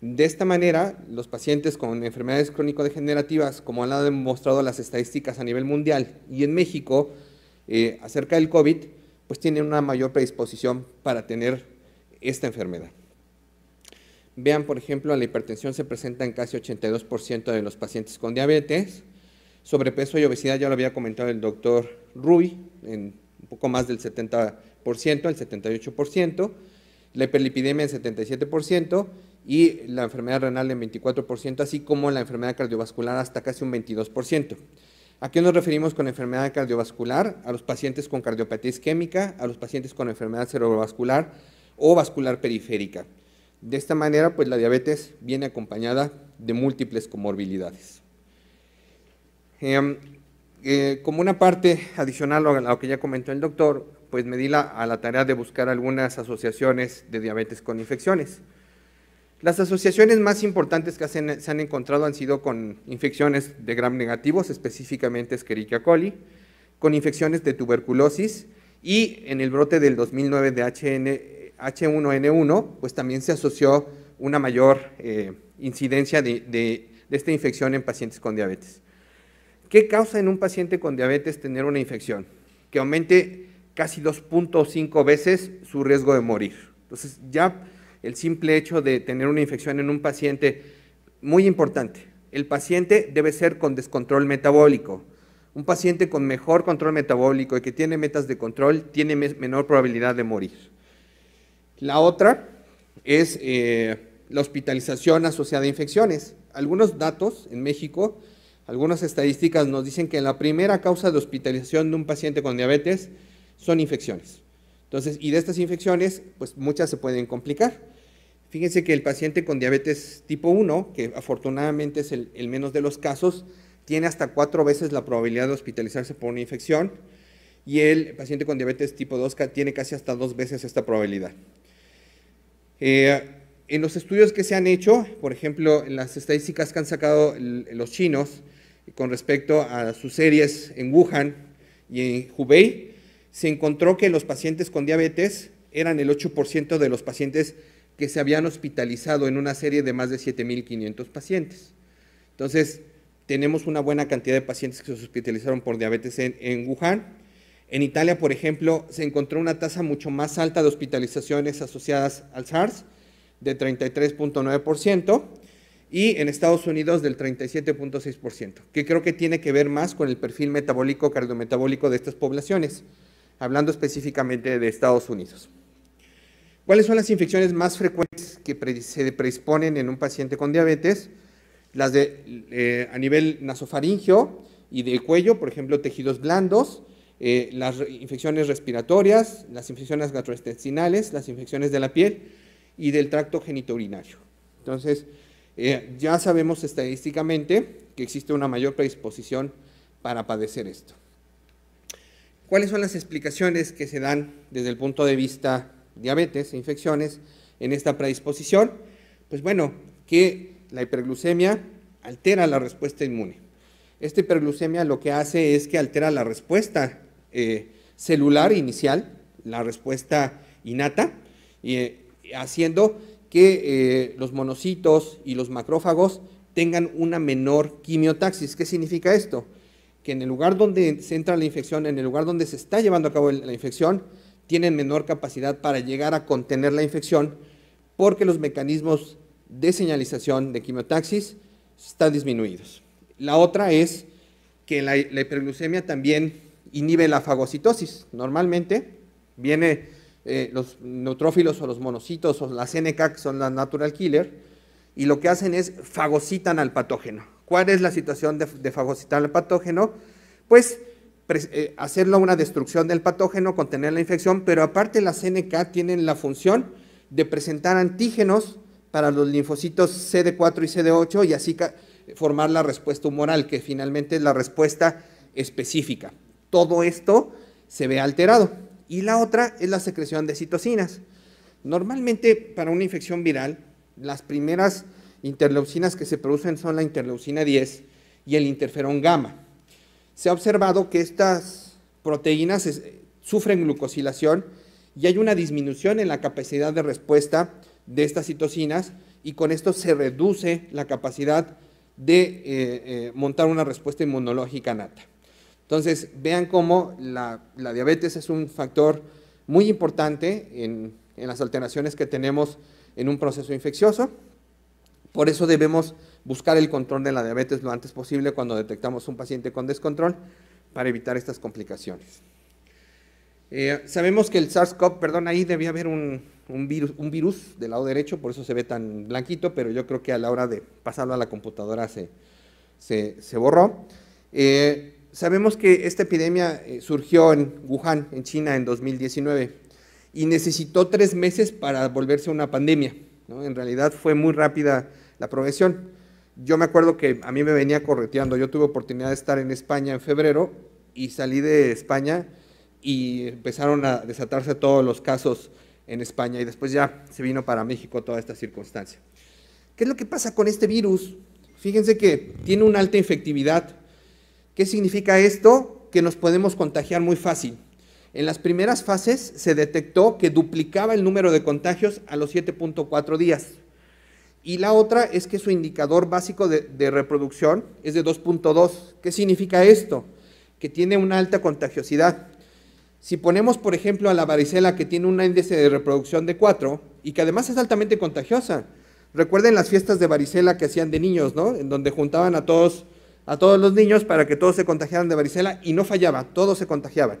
De esta manera, los pacientes con enfermedades crónico-degenerativas, como han demostrado las estadísticas a nivel mundial y en México eh, acerca del COVID, pues tienen una mayor predisposición para tener esta enfermedad. Vean, por ejemplo, la hipertensión se presenta en casi 82% de los pacientes con diabetes. Sobrepeso y obesidad ya lo había comentado el doctor Rui, en un poco más del 70%, el 78%, la hiperlipidemia en 77% y la enfermedad renal en 24%, así como la enfermedad cardiovascular hasta casi un 22%. ¿A qué nos referimos con enfermedad cardiovascular? A los pacientes con cardiopatía isquémica, a los pacientes con enfermedad cerebrovascular o vascular periférica. De esta manera, pues la diabetes viene acompañada de múltiples comorbilidades. Em, eh, como una parte adicional a lo que ya comentó el doctor, pues me di a la tarea de buscar algunas asociaciones de diabetes con infecciones. Las asociaciones más importantes que se han, encontrado han sido con infecciones de gram negativos, específicamente Escherichia coli, con infecciones de tuberculosis y en el brote del 2009 de H1N1, pues también se asoció una mayor eh, incidencia de, de esta infección en pacientes con diabetes. ¿Qué causa en un paciente con diabetes tener una infección? Que aumente casi 2.5 veces su riesgo de morir. Entonces ya el simple hecho de tener una infección en un paciente, muy importante. El paciente debe ser con descontrol metabólico. Un paciente con mejor control metabólico y que tiene metas de control tiene menor probabilidad de morir. La otra es eh, la hospitalización asociada a infecciones. Algunos datos en México, algunas estadísticas nos dicen que la primera causa de hospitalización de un paciente con diabetes son infecciones. Entonces, y de estas infecciones, pues muchas se pueden complicar. Fíjense que el paciente con diabetes tipo 1, que afortunadamente es el, menos de los casos, tiene hasta cuatro veces la probabilidad de hospitalizarse por una infección y el paciente con diabetes tipo 2 tiene casi hasta dos veces esta probabilidad. Eh, en los estudios que se han hecho, por ejemplo, en las estadísticas que han sacado los chinos con respecto a sus series en Wuhan y en Hubei, se encontró que los pacientes con diabetes eran el 8% de los pacientes que se habían hospitalizado en una serie de más de 7.500 pacientes. Entonces, tenemos una buena cantidad de pacientes que se hospitalizaron por diabetes en, Wuhan. En Italia, por ejemplo, se encontró una tasa mucho más alta de hospitalizaciones asociadas al SARS, de 33.9%, y en Estados Unidos del 37.6%, que creo que tiene que ver más con el perfil metabólico, cardiometabólico de estas poblaciones, hablando específicamente de Estados Unidos. ¿Cuáles son las infecciones más frecuentes que se predisponen en un paciente con diabetes? Las de eh, a nivel nasofaringio y de cuello, por ejemplo, tejidos blandos, eh, las infecciones respiratorias, las infecciones gastrointestinales, las infecciones de la piel y del tracto genitourinario. Entonces, eh, ya sabemos estadísticamente que existe una mayor predisposición para padecer esto. ¿Cuáles son las explicaciones que se dan desde el punto de vista diabetes infecciones en esta predisposición, pues bueno, que la hiperglucemia altera la respuesta inmune. Esta hiperglucemia lo que hace es que altera la respuesta eh, celular inicial, la respuesta innata, eh, haciendo que eh, los monocitos y los macrófagos tengan una menor quimiotaxis. ¿Qué significa esto? Que en el lugar donde se entra la infección, en el lugar donde se está llevando a cabo la infección, tienen menor capacidad para llegar a contener la infección porque los mecanismos de señalización de quimiotaxis están disminuidos. La otra es que la, hiperglucemia también inhibe la fagocitosis. Normalmente vienen eh, los neutrófilos o los monocitos o las NK, que son las natural killer, y lo que hacen es fagocitan al patógeno. ¿Cuál es la situación de, de fagocitar al patógeno? Pues eh, hacerlo una destrucción del patógeno, contener la infección, pero aparte las NK tienen la función de presentar antígenos para los linfocitos CD4 y CD8 y así formar la respuesta humoral, que finalmente es la respuesta específica. Todo esto se ve alterado. Y la otra es la secreción de citocinas. Normalmente para una infección viral, las primeras interleucinas que se producen son la interleucina 10 y el interferón gamma se ha observado que estas proteínas sufren glucosilación y hay una disminución en la capacidad de respuesta de estas citocinas y con esto se reduce la capacidad de eh, eh, montar una respuesta inmunológica nata. Entonces, vean cómo la, diabetes es un factor muy importante en, en las alteraciones que tenemos en un proceso infeccioso. Por eso debemos buscar el control de la diabetes lo antes posible cuando detectamos un paciente con descontrol para evitar estas complicaciones. Eh, sabemos que el SARS-CoV, perdón, ahí debía haber un, virus, un virus del lado derecho, por eso se ve tan blanquito, pero yo creo que a la hora de pasarlo a la computadora se, se, borró. Eh, sabemos que esta epidemia eh, surgió en Wuhan, en China, en 2019, y necesitó tres meses para volverse una pandemia. En realidad fue muy rápida la progresión yo me acuerdo que a mí me venía correteando. Yo tuve oportunidad de estar en España en febrero y salí de España y empezaron a desatarse todos los casos en España y después ya se vino para México toda esta circunstancia. ¿Qué es lo que pasa con este virus? Fíjense que tiene una alta infectividad. ¿Qué significa esto? Que nos podemos contagiar muy fácil. En las primeras fases se detectó que duplicaba el número de contagios a los 7.4 días. Y la otra es que su indicador básico de, reproducción es de 2.2. ¿Qué significa esto? Que tiene una alta contagiosidad. Si ponemos, por ejemplo, a la varicela que tiene un índice de reproducción de 4 y que además es altamente contagiosa. Recuerden las fiestas de varicela que hacían de niños, ¿no? En donde juntaban a todos, a todos los niños para que todos se contagiaran de varicela y no fallaba, todos se contagiaban.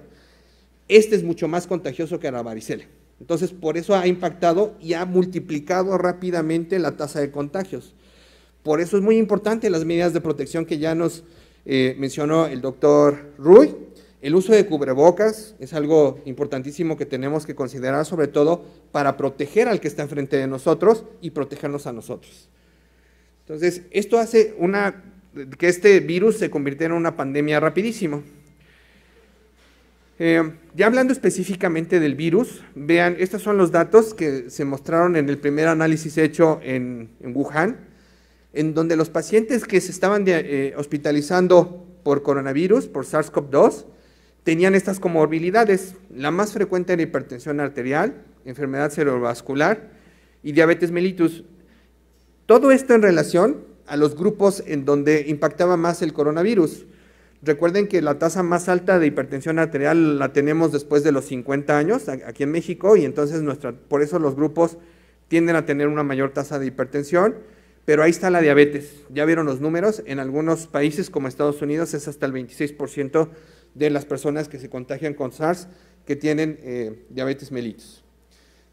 Este es mucho más contagioso que la varicela. Entonces, por eso ha impactado y ha multiplicado rápidamente la tasa de contagios. Por eso es muy importante las medidas de protección que ya nos eh, mencionó el doctor Ruy. El uso de cubrebocas es algo importantísimo que tenemos que considerar, sobre todo para proteger al que está enfrente de nosotros y protegernos a nosotros. Entonces, esto hace que este virus se convirtiera en una pandemia rapidísimo. Eh, ya hablando específicamente del virus, vean, estos son los datos que se mostraron en el primer análisis hecho en, Wuhan, en donde los pacientes que se estaban eh, hospitalizando por coronavirus, por SARS-CoV-2, tenían estas comorbilidades. La más frecuente era hipertensión arterial, enfermedad cerebrovascular y diabetes mellitus. Todo esto en relación a los grupos en donde impactaba más el coronavirus. Recuerden que la tasa más alta de hipertensión arterial la tenemos después de los 50 años aquí en México y entonces nuestra, por eso los grupos tienden a tener una mayor tasa de hipertensión, pero ahí está la diabetes. Ya vieron los números, en algunos países como Estados Unidos es hasta el 26% de las personas que se contagian con SARS que tienen eh, diabetes mellitus.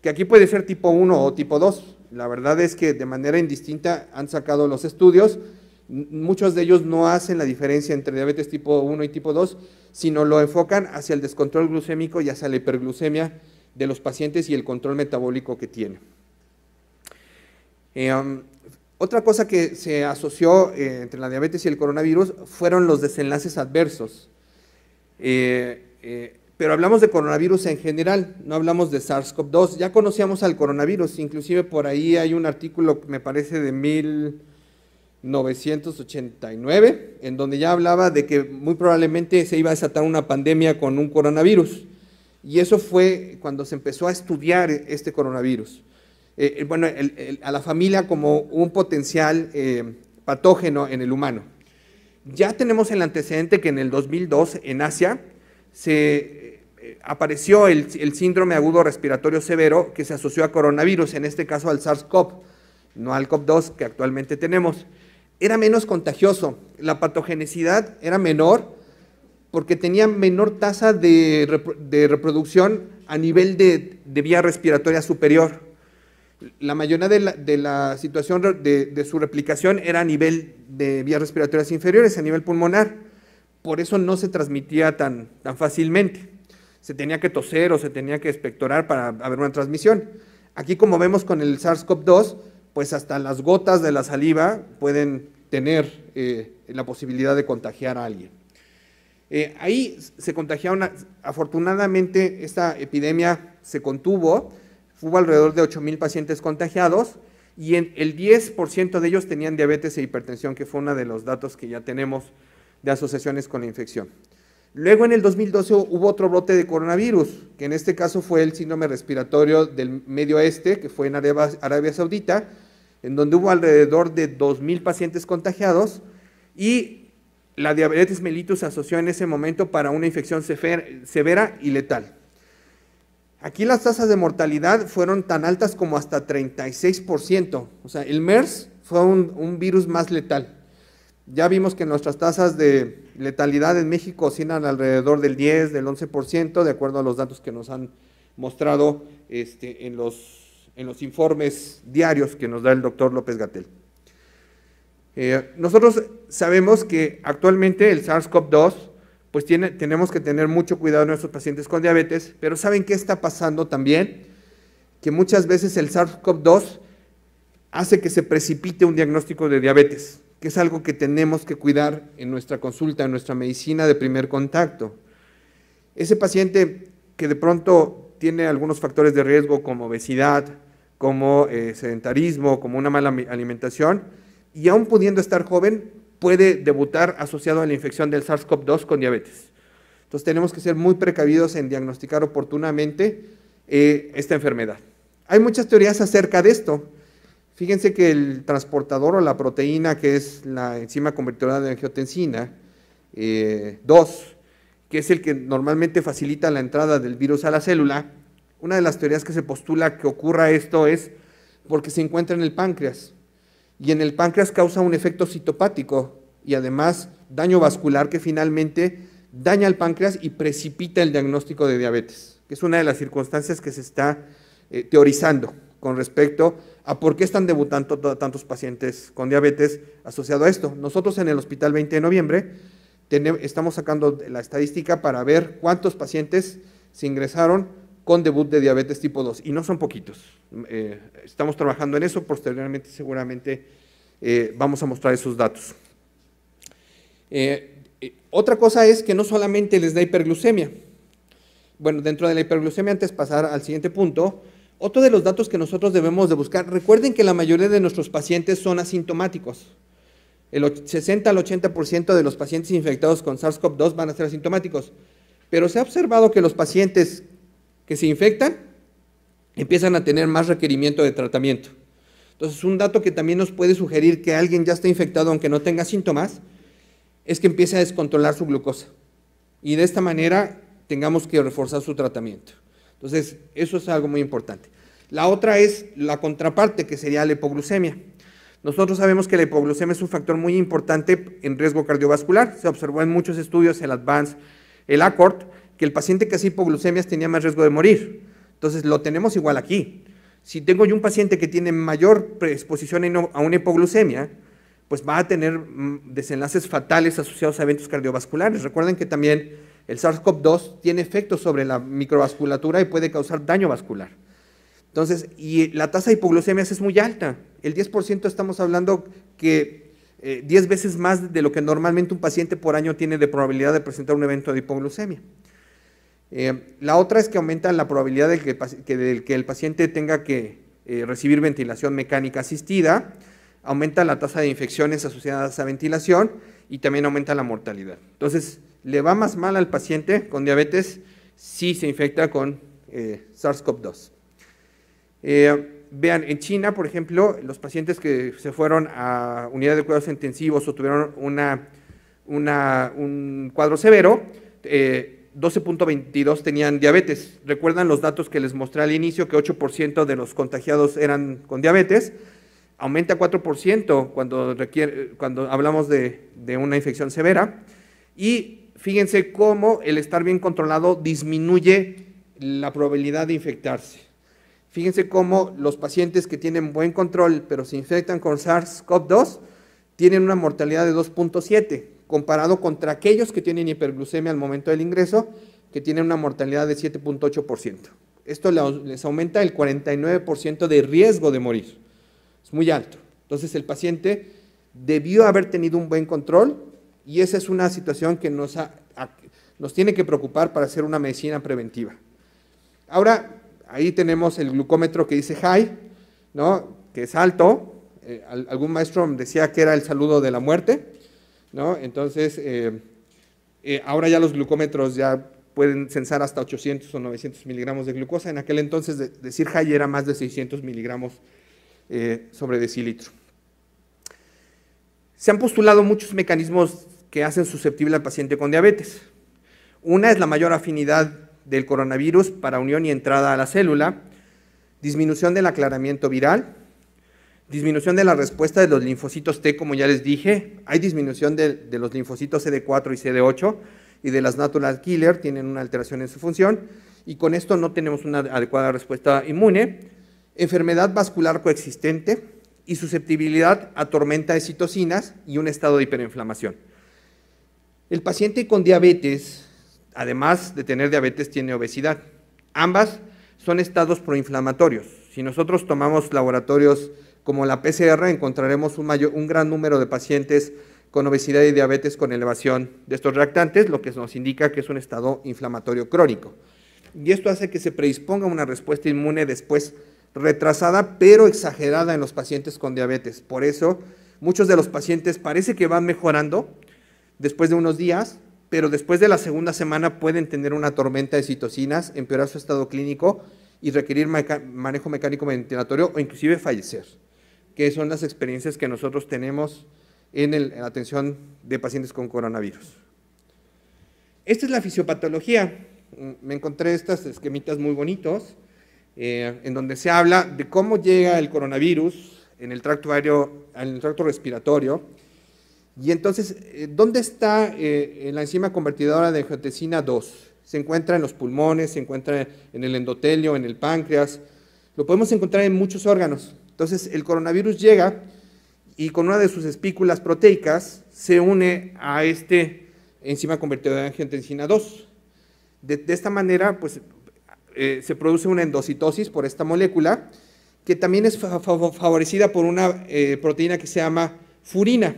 Que aquí puede ser tipo 1 o tipo 2, la verdad es que de manera indistinta han sacado los estudios, Muchos de ellos no hacen la diferencia entre diabetes tipo 1 y tipo 2, sino lo enfocan hacia el descontrol glucémico y hacia la hiperglucemia de los pacientes y el control metabólico que tiene. Eh, um, otra cosa que se asoció eh, entre la diabetes y el coronavirus fueron los desenlaces adversos. Eh, pero hablamos de coronavirus en general, no hablamos de SARS-CoV-2. Ya conocíamos al coronavirus, inclusive por ahí hay un artículo, que me parece, de mil... 1989, en donde ya hablaba de que muy probablemente se iba a desatar una pandemia con un coronavirus. Y eso fue cuando se empezó a estudiar este coronavirus. Eh, eh, bueno, a la familia como un potencial eh, patógeno en el humano. Ya tenemos el antecedente que en el 2002 en Asia se apareció el, síndrome agudo respiratorio severo que se asoció a coronavirus, en este caso al SARS-CoV, no al COV-2 que actualmente tenemos era menos contagioso, la patogenicidad era menor porque tenía menor tasa de, reproducción a nivel de, vía respiratoria superior. La mayoría de la, de la situación de, su replicación era a nivel de vías respiratorias inferiores, a nivel pulmonar. Por eso no se transmitía tan, tan fácilmente. Se tenía que toser o se tenía que expectorar para haber una transmisión. Aquí, como vemos con el SARS-CoV-2, pues hasta las gotas de la saliva pueden tener eh, la posibilidad de contagiar a alguien. Eh, ahí se contagiaron, afortunadamente esta epidemia se contuvo, hubo alrededor de mil pacientes contagiados y el 10% de ellos tenían diabetes e hipertensión, que fue uno de los datos que ya tenemos de asociaciones con la infección. Luego en el 2012 hubo otro brote de coronavirus, que en este caso fue el síndrome respiratorio del Medio Este, que fue en Arabia Saudita, en donde hubo alrededor de 2.000 pacientes contagiados y la diabetes mellitus se asoció en ese momento para una infección severa y letal. Aquí las tasas de mortalidad fueron tan altas como hasta 36%. O sea, el MERS fue un, virus más letal. Ya vimos que nuestras tasas de letalidad en México oscilan alrededor del 10, del 11%, de acuerdo a los datos que nos han mostrado este, en los en los informes diarios que nos da el doctor López Gatel. Eh, nosotros sabemos que actualmente el SARS-CoV-2, pues tiene, tenemos que tener mucho cuidado en nuestros pacientes con diabetes, pero ¿saben qué está pasando también? Que muchas veces el SARS-CoV-2 hace que se precipite un diagnóstico de diabetes, que es algo que tenemos que cuidar en nuestra consulta, en nuestra medicina de primer contacto. Ese paciente que de pronto tiene algunos factores de riesgo como obesidad, como eh, sedentarismo, como una mala alimentación, y aún pudiendo estar joven, puede debutar asociado a la infección del SARS-CoV-2 con diabetes. Entonces tenemos que ser muy precavidos en diagnosticar oportunamente eh, esta enfermedad. Hay muchas teorías acerca de esto. Fíjense que el transportador o la proteína, que es la enzima convertidora de angiotensina 2, eh, que es el que normalmente facilita la entrada del virus a la célula, una de las teorías que se postula que ocurra esto es porque se encuentra en el páncreas. Y en el páncreas causa un efecto citopático y además daño vascular que finalmente daña el páncreas y precipita el diagnóstico de diabetes, que es una de las circunstancias que se está eh, teorizando con respecto a por qué están debutando tantos pacientes con diabetes asociado a esto. Nosotros en el Hospital 20 de Noviembre estamos sacando la estadística para ver cuántos pacientes se ingresaron con debut de diabetes tipo 2, y no son poquitos. Eh, estamos trabajando en eso, posteriormente seguramente eh, vamos a mostrar esos datos. Eh, otra cosa es que no solamente les da hiperglucemia. Bueno, dentro de la hiperglucemia, antes pasar al siguiente punto, otro de los datos que nosotros debemos de buscar, recuerden que la mayoría de nuestros pacientes son asintomáticos. El 60 al 80% de los pacientes infectados con SARS-CoV-2 van a ser asintomáticos. Pero se ha observado que los pacientes que se infectan empiezan a tener más requerimiento de tratamiento. Entonces, un dato que también nos puede sugerir que alguien ya está infectado aunque no tenga síntomas es que empiece a descontrolar su glucosa. Y de esta manera tengamos que reforzar su tratamiento. Entonces, eso es algo muy importante. La otra es la contraparte, que sería la hipoglucemia. Nosotros sabemos que la hipoglucemia es un factor muy importante en riesgo cardiovascular. Se observó en muchos estudios, el Advance, el ACCORD que el paciente que hacía hipoglucemias tenía más riesgo de morir. Entonces lo tenemos igual aquí. Si tengo yo un paciente que tiene mayor predisposición a una hipoglucemia, pues va a tener mm, desenlaces fatales asociados a eventos cardiovasculares. Recuerden que también el SARS-CoV-2 tiene efectos sobre la microvasculatura y puede causar daño vascular. Entonces, y la tasa de hipoglucemias es muy alta. El 10% estamos hablando que 10 eh, veces más de lo que normalmente un paciente por año tiene de probabilidad de presentar un evento de hipoglucemia. Eh, la otra es que aumenta la probabilidad de que, el paciente tenga que eh, recibir ventilación mecánica asistida, aumenta la tasa de infecciones asociadas a ventilación y también aumenta la mortalidad. Entonces, le va más mal al paciente con diabetes si se infecta con eh, SARS-CoV-2. vean, en China, por ejemplo, los pacientes que se fueron a unidades de cuidados intensivos o tuvieron un cuadro severo, 12.22 tenían diabetes. Recuerdan los datos que les mostré al inicio, que 8% de los contagiados eran con diabetes. Aumenta 4% cuando, cuando hablamos de, de una infección severa. Y fíjense cómo el estar bien controlado disminuye la probabilidad de infectarse. Fíjense cómo los pacientes que tienen buen control pero se infectan con SARS-CoV-2 tienen una mortalidad de 2.7, comparado contra aquellos que tienen hiperglucemia al momento del ingreso, que tienen una mortalidad de 7.8%. Esto les aumenta el 49% de riesgo de morir. Es muy alto. Entonces el paciente debió haber tenido un buen control y esa es una situación que nos, nos tiene que preocupar para hacer una medicina preventiva. Ahora, ahí tenemos el glucómetro que dice high, ¿no? que es alto. Eh, algún maestro decía que era el saludo de la muerte. Entonces, eh, eh, ahora ya los glucómetros ya pueden censar hasta 800 o 900 miligramos de glucosa. En aquel entonces, decir high era más de 600 miligramos eh, sobre decilitro. Se han postulado muchos mecanismos que hacen susceptible al paciente con diabetes. Una es la mayor afinidad del coronavirus para unión y entrada a la célula, disminución del aclaramiento viral, Disminución de la respuesta de los linfocitos T, como ya les dije. Hay disminución de, los linfocitos CD4 y CD8 y de las natural killer, tienen una alteración en su función. Y con esto no tenemos una adecuada respuesta inmune. Enfermedad vascular coexistente y susceptibilidad a tormenta de citocinas y un estado de hiperinflamación. El paciente con diabetes, además de tener diabetes, tiene obesidad. Ambas son estados proinflamatorios. Si nosotros tomamos laboratorios como la PCR, encontraremos un, gran número de pacientes con obesidad y diabetes con elevación de estos reactantes, lo que nos indica que es un estado inflamatorio crónico. Y esto hace que se predisponga una respuesta inmune después retrasada, pero exagerada en los pacientes con diabetes. Por eso, muchos de los pacientes parece que van mejorando después de unos días, pero después de la segunda semana pueden tener una tormenta de citocinas, empeorar su estado clínico y requerir manejo mecánico ventilatorio o inclusive fallecer que son las experiencias que nosotros tenemos en, la atención de pacientes con coronavirus. Esta es la fisiopatología. Mm, me encontré estas esquemitas muy bonitos, eh, en donde se habla de cómo llega el coronavirus en el tracto, aéreo, en tracto respiratorio. Y entonces, eh, ¿dónde está eh, la enzima convertidora de angiotensina 2? Se encuentra en los pulmones, se encuentra en el endotelio, en el páncreas. Lo podemos encontrar en muchos órganos. Entonces el coronavirus llega y con una de sus espículas proteicas se une a este enzima convertidora en angiotensina 2. De, esta manera, pues, eh, se produce una endocitosis por esta molécula, que también es favorecida por una eh, proteína que se llama furina.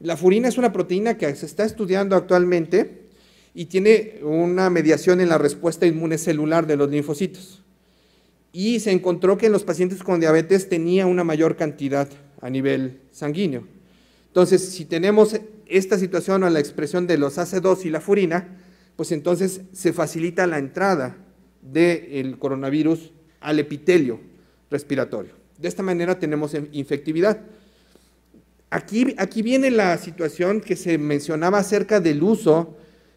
La furina es una proteína que se está estudiando actualmente y tiene una mediación en la respuesta inmune celular de los linfocitos y se encontró que en los pacientes con diabetes tenía una mayor cantidad a nivel sanguíneo. Entonces, si tenemos esta situación a la expresión de los AC2 y la furina, pues entonces se facilita la entrada del coronavirus al epitelio respiratorio. De esta manera tenemos infectividad. Aquí, aquí viene la situación que se mencionaba acerca del uso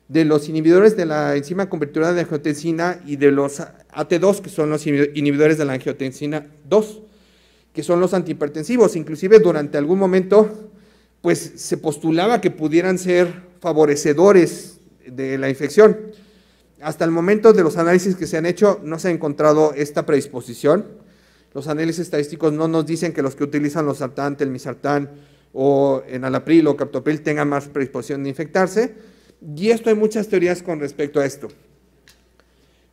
de los inhibidores de la enzima convertidora de angiotensina y de los AT2, que son los inhibidores de la angiotensina 2, que son los antihipertensivos. Inclusive durante algún momento, pues se postulaba que pudieran ser favorecedores de la infección. Hasta el momento de los análisis que se han hecho no se ha encontrado esta predisposición. Los análisis estadísticos no nos dicen que los que utilizan los sartán, telmisartán o en Alapril o captopril tengan más predisposición de infectarse y esto hay muchas teorías con respecto a esto.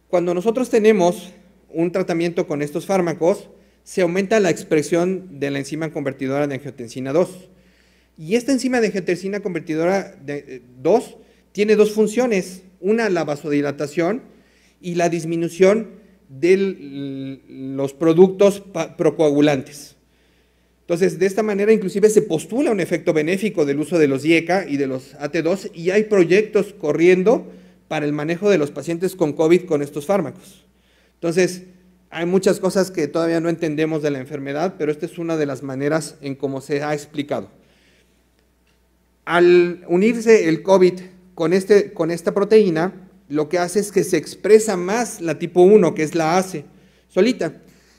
Cuando nosotros tenemos un tratamiento con estos fármacos, se aumenta la expresión de la enzima convertidora de angiotensina 2. Y esta enzima de angiotensina convertidora de 2 eh, tiene dos funciones. Una, la vasodilatación y la disminución de los productos procoagulantes. Entonces, de esta manera inclusive se postula un efecto benéfico del uso de los IECA y de los AT2 y hay proyectos corriendo para el manejo de los pacientes con COVID con estos fármacos. Entonces, hay muchas cosas que todavía no entendemos de la enfermedad, pero esta es una de las maneras en cómo se ha explicado. Al unirse el COVID con, este, con esta proteína, lo que hace es que se expresa más la tipo 1, que es la ACE, solita.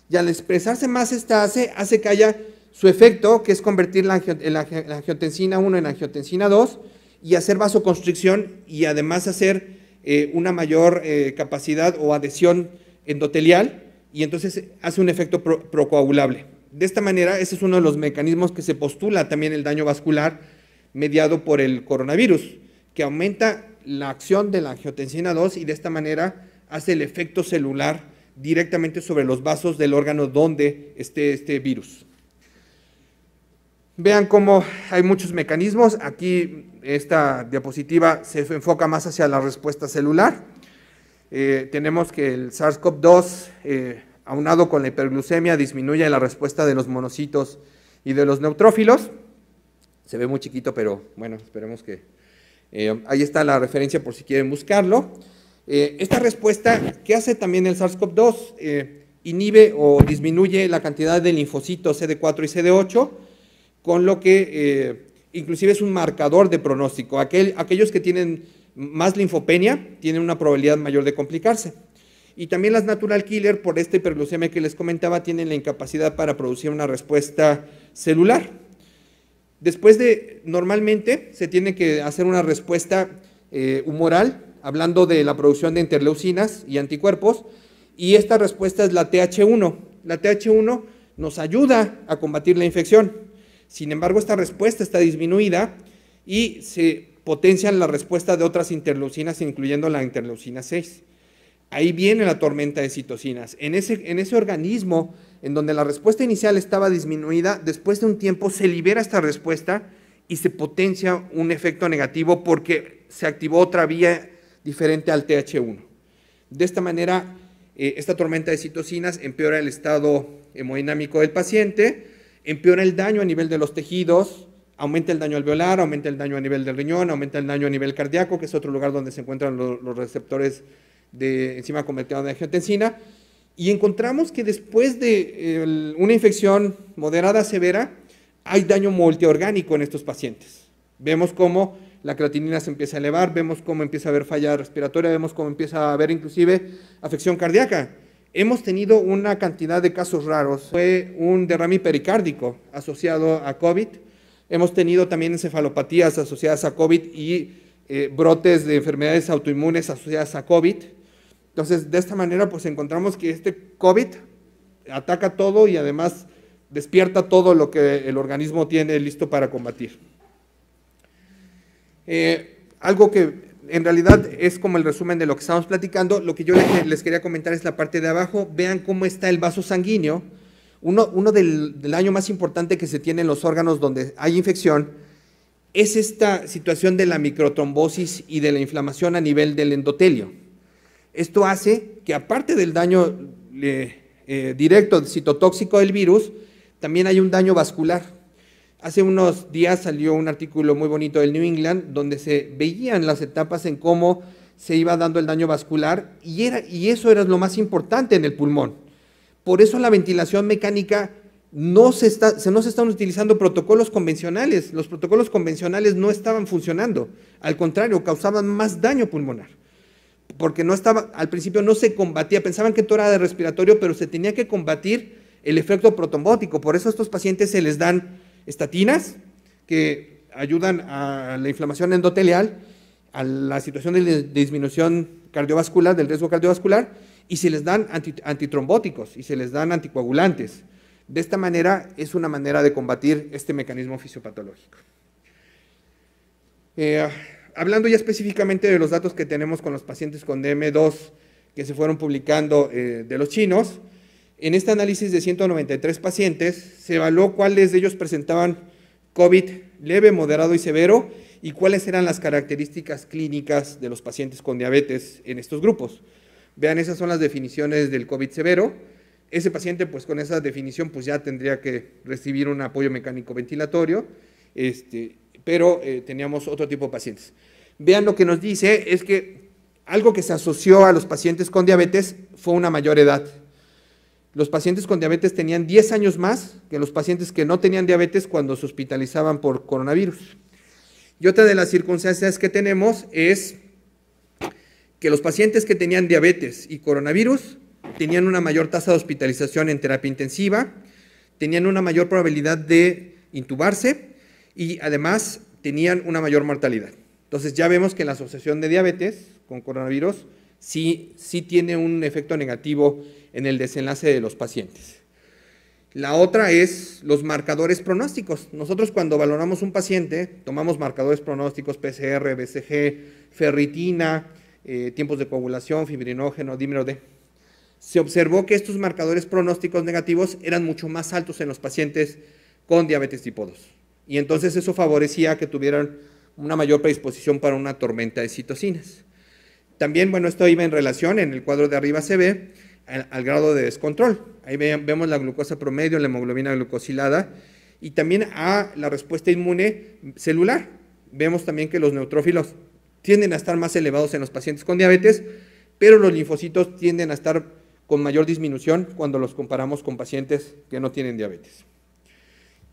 Y al expresarse más esta ACE, hace que haya su efecto, que es convertir la, angiotensina 1 en angiotensina 2 y hacer vasoconstricción y además hacer eh, una mayor eh, capacidad o adhesión endotelial y entonces hace un efecto procoagulable. De esta manera, ese es uno de los mecanismos que se postula también el daño vascular mediado por el coronavirus, que aumenta la acción de la angiotensina 2 y de esta manera hace el efecto celular directamente sobre los vasos del órgano donde esté este virus. Vean cómo hay muchos mecanismos. Aquí esta diapositiva se enfoca más hacia la respuesta celular. Eh, tenemos que el SARS-CoV-2, eh, aunado con la hiperglucemia, disminuye la respuesta de los monocitos y de los neutrófilos. Se ve muy chiquito, pero bueno, esperemos que... Eh, ahí está la referencia por si quieren buscarlo. esta respuesta, que hace también el SARS-CoV-2? inhibe o disminuye la cantidad de linfocitos CD4 y CD8 con lo que eh, inclusive es un marcador de pronóstico. aquellos que tienen más linfopenia tienen una probabilidad mayor de complicarse. Y también las natural killer, por este hiperglucemia que les comentaba, tienen la incapacidad para producir una respuesta celular. Después de, normalmente se tiene que hacer una respuesta eh, humoral, hablando de la producción de interleucinas y anticuerpos, y esta respuesta es la TH1. La TH1 nos ayuda a combatir la infección. Sin embargo, esta respuesta está disminuida y se potencian la respuesta de otras interleucinas, incluyendo la interleucina 6. Ahí viene la tormenta de citocinas. En ese, organismo, en donde la respuesta inicial estaba disminuida, después de un tiempo se libera esta respuesta y se potencia un efecto negativo porque se activó otra vía diferente al TH1. De esta manera, eh, esta tormenta de citocinas empeora el estado hemodinámico del paciente empeora el daño a nivel de los tejidos, aumenta el daño alveolar, aumenta el daño a nivel del riñón, aumenta el daño a nivel cardíaco, que es otro lugar donde se encuentran los, receptores de enzima convertida de angiotensina. Y encontramos que después de una infección moderada severa, hay daño multiorgánico en estos pacientes. Vemos cómo la creatinina se empieza a elevar, vemos cómo empieza a haber falla respiratoria, vemos cómo empieza a haber inclusive afección cardíaca. Hemos tenido una cantidad de casos raros. Fue un derrame pericárdico asociado a COVID. Hemos tenido también encefalopatías asociadas a COVID y eh, brotes de enfermedades autoinmunes asociadas a COVID. Entonces, de esta manera, pues encontramos que este COVID ataca todo y además despierta todo lo que el organismo tiene listo para combatir.
Eh,
algo que en realidad es como el resumen de lo que estamos platicando. Lo que yo les, quería comentar es la parte de abajo. Vean cómo está el vaso sanguíneo. Uno, uno del, daño más importante que se tiene en los órganos donde hay infección es esta situación de la microtrombosis y de la inflamación a nivel del endotelio. Esto hace que aparte del daño eh, eh, directo citotóxico del virus, también hay un daño vascular Hace unos días salió un artículo muy bonito del New England donde se veían las etapas en cómo se iba dando el daño vascular y, eso era lo más importante en el pulmón. Por eso la ventilación mecánica no se, está, están utilizando protocolos convencionales. Los protocolos convencionales no estaban funcionando. Al contrario, causaban más daño pulmonar porque no estaba, al principio no se combatía, pensaban que todo era de respiratorio, pero se tenía que combatir el efecto protobótico, Por eso a estos pacientes se les dan estatinas que ayudan a la inflamación endotelial, a la situación de, disminución cardiovascular, del riesgo cardiovascular, y se les dan antitrombóticos y se les dan anticoagulantes. De esta manera es una manera de combatir este mecanismo fisiopatológico. Eh, hablando ya específicamente de los datos que tenemos con los pacientes con DM2 que se fueron publicando eh, de los chinos, en este análisis de 193 pacientes se evaluó cuáles de ellos presentaban COVID leve, moderado y severo y cuáles eran las características clínicas de los pacientes con diabetes en estos grupos. Vean, esas son las definiciones del COVID severo. Ese paciente, pues con esa definición, pues ya tendría que recibir un apoyo mecánico ventilatorio, este, pero eh, teníamos otro tipo de pacientes. Vean lo que nos dice es que algo que se asoció a los pacientes con diabetes fue una mayor edad los pacientes con diabetes tenían 10 años más que los pacientes que no tenían diabetes cuando se hospitalizaban por coronavirus. Y otra de las circunstancias que tenemos es que los pacientes que tenían diabetes y coronavirus tenían una mayor tasa de hospitalización en terapia intensiva, tenían una mayor probabilidad de intubarse y además tenían una mayor mortalidad. Entonces ya vemos que la asociación de diabetes con coronavirus sí, sí tiene un efecto negativo en el desenlace de los pacientes. La otra es los marcadores pronósticos. Nosotros cuando valoramos un paciente, tomamos marcadores pronósticos, PCR, BCG, ferritina, eh, tiempos de coagulación, fibrinógeno, dímero D. Se observó que estos marcadores pronósticos negativos eran mucho más altos en los pacientes con diabetes tipo 2. Y entonces eso favorecía que tuvieran una mayor predisposición para una tormenta de citocinas. También, bueno, esto iba en relación, en el cuadro de arriba se ve, al, grado de descontrol. Ahí vemos la glucosa promedio, la hemoglobina glucosilada y también a la respuesta inmune celular. Vemos también que los neutrófilos tienden a estar más elevados en los pacientes con diabetes, pero los linfocitos tienden a estar con mayor disminución cuando los comparamos con pacientes que no tienen diabetes.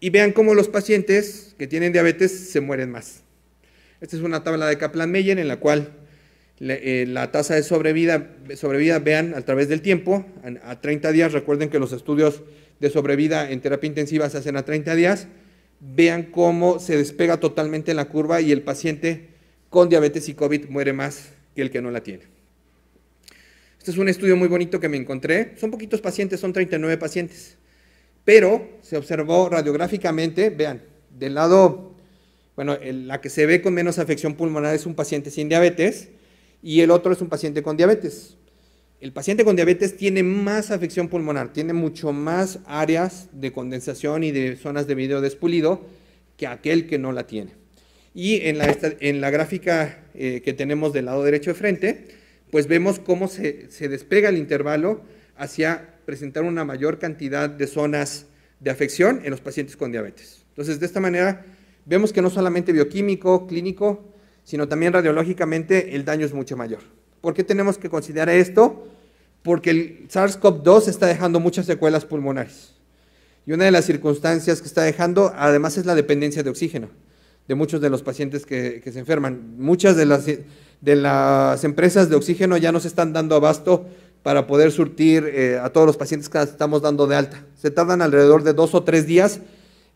Y vean cómo los pacientes que tienen diabetes se mueren más. Esta es una tabla de Kaplan-Meier en la cual eh, la, tasa de sobrevida, sobrevida, vean, a través del tiempo, a, 30 días, recuerden que los estudios de sobrevida en terapia intensiva se hacen a 30 días, vean cómo se despega totalmente la curva y el paciente con diabetes y COVID muere más que el que no la tiene. Este es un estudio muy bonito que me encontré. Son poquitos pacientes, son 39 pacientes. Pero se observó radiográficamente, vean, del lado, bueno, la que se ve con menos afección pulmonar es un paciente sin diabetes, y el otro es un paciente con diabetes. El paciente con diabetes tiene más afección pulmonar, tiene mucho más áreas de condensación y de zonas de video despulido que aquel que no la tiene. Y en la, gráfica eh, que tenemos del lado derecho de frente, pues vemos cómo se, se despega el intervalo hacia presentar una mayor cantidad de zonas de afección en los pacientes con diabetes. Entonces, de esta manera, vemos que no solamente bioquímico, clínico, sino también radiológicamente el daño es mucho mayor. ¿Por qué tenemos que considerar esto? Porque el SARS-CoV-2 está dejando muchas secuelas pulmonares. Y una de las circunstancias que está dejando, además, es la dependencia de oxígeno de muchos de los pacientes que, se enferman. Muchas de las, de las empresas de oxígeno ya no se están dando abasto para poder surtir eh, a todos los pacientes que estamos dando de alta. Se tardan alrededor de dos o tres días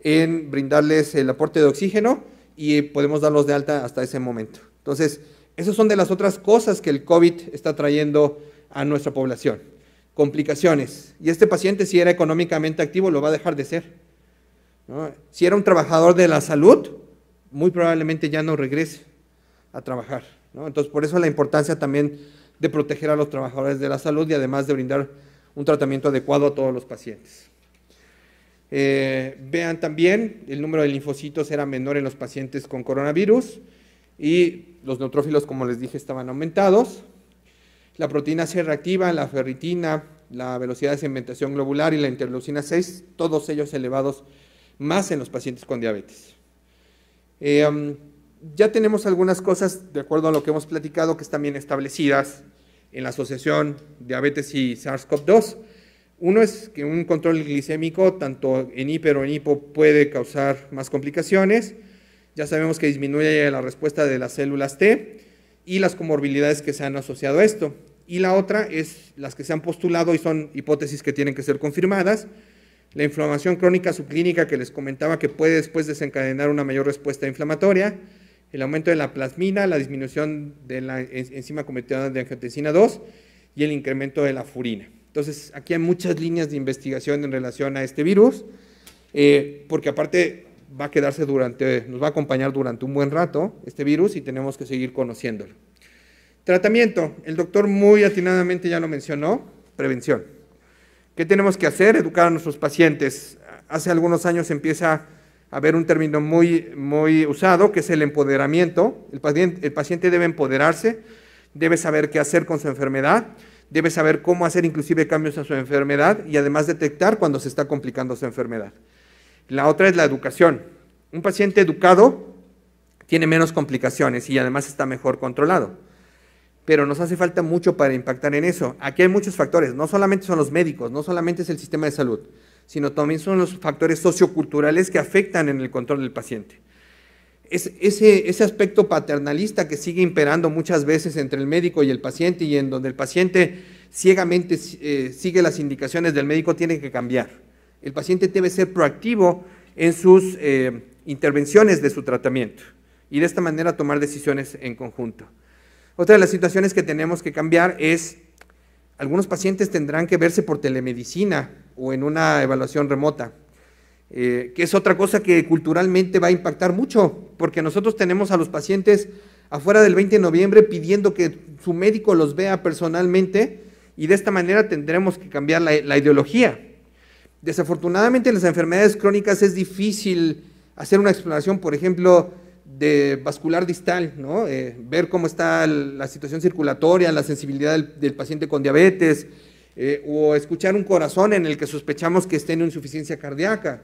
en brindarles el aporte de oxígeno y podemos darlos de alta hasta ese momento. Entonces, esas son de las otras cosas que el COVID está trayendo a nuestra población. Complicaciones. Y este paciente, si era económicamente activo, lo va a dejar de ser. Si era un trabajador de la salud, muy probablemente ya no regrese a trabajar. Entonces, por eso la importancia también de proteger a los trabajadores de la salud y además de brindar un tratamiento adecuado a todos los pacientes. Eh, vean también, el número de linfocitos era menor en los pacientes con coronavirus y los neutrófilos, como les dije, estaban aumentados. La proteína C reactiva, la ferritina, la velocidad de segmentación globular y la interleucina 6, todos ellos elevados más en los pacientes con diabetes. Eh, um, ya tenemos algunas cosas, de acuerdo a lo que hemos platicado, que están bien establecidas en la asociación diabetes y SARS-CoV-2. Uno es que un control glicémico, tanto en hiper o en hipo, puede causar más complicaciones. Ya sabemos que disminuye la respuesta de las células T y las comorbilidades que se han asociado a esto. Y la otra es las que se han postulado y son hipótesis que tienen que ser confirmadas. La inflamación crónica subclínica que les comentaba que puede después desencadenar una mayor respuesta inflamatoria, el aumento de la plasmina, la disminución de la enzima cometida de angiotensina 2 y el incremento de la furina. Entonces, aquí hay muchas líneas de investigación en relación a este virus, eh, porque aparte va a quedarse durante, nos va a acompañar durante un buen rato este virus y tenemos que seguir conociéndolo. Tratamiento, el doctor muy atinadamente ya lo mencionó, prevención. ¿Qué tenemos que hacer? Educar a nuestros pacientes. Hace algunos años empieza a haber un término muy, muy usado, que es el empoderamiento. el paciente debe empoderarse, debe saber qué hacer con su enfermedad debe saber cómo hacer inclusive cambios a su enfermedad y además detectar cuando se está complicando su enfermedad. La otra es la educación. Un paciente educado tiene menos complicaciones y además está mejor controlado. Pero nos hace falta mucho para impactar en eso. Aquí hay muchos factores, no solamente son los médicos, no solamente es el sistema de salud, sino también son los factores socioculturales que afectan en el control del paciente ese, aspecto paternalista que sigue imperando muchas veces entre el médico y el paciente y en donde el paciente ciegamente eh, sigue las indicaciones del médico tiene que cambiar. El paciente debe ser proactivo en sus eh, intervenciones de su tratamiento y de esta manera tomar decisiones en conjunto. Otra de las situaciones que tenemos que cambiar es, algunos pacientes tendrán que verse por telemedicina o en una evaluación remota. Eh, que es otra cosa que culturalmente va a impactar mucho, porque nosotros tenemos a los pacientes afuera del 20 de noviembre pidiendo que su médico los vea personalmente y de esta manera tendremos que cambiar la, ideología. Desafortunadamente en las enfermedades crónicas es difícil hacer una exploración, por ejemplo, de vascular distal, ¿no? Eh, ver cómo está la situación circulatoria, la sensibilidad del, paciente con diabetes, eh, o escuchar un corazón en el que sospechamos que esté en insuficiencia cardíaca.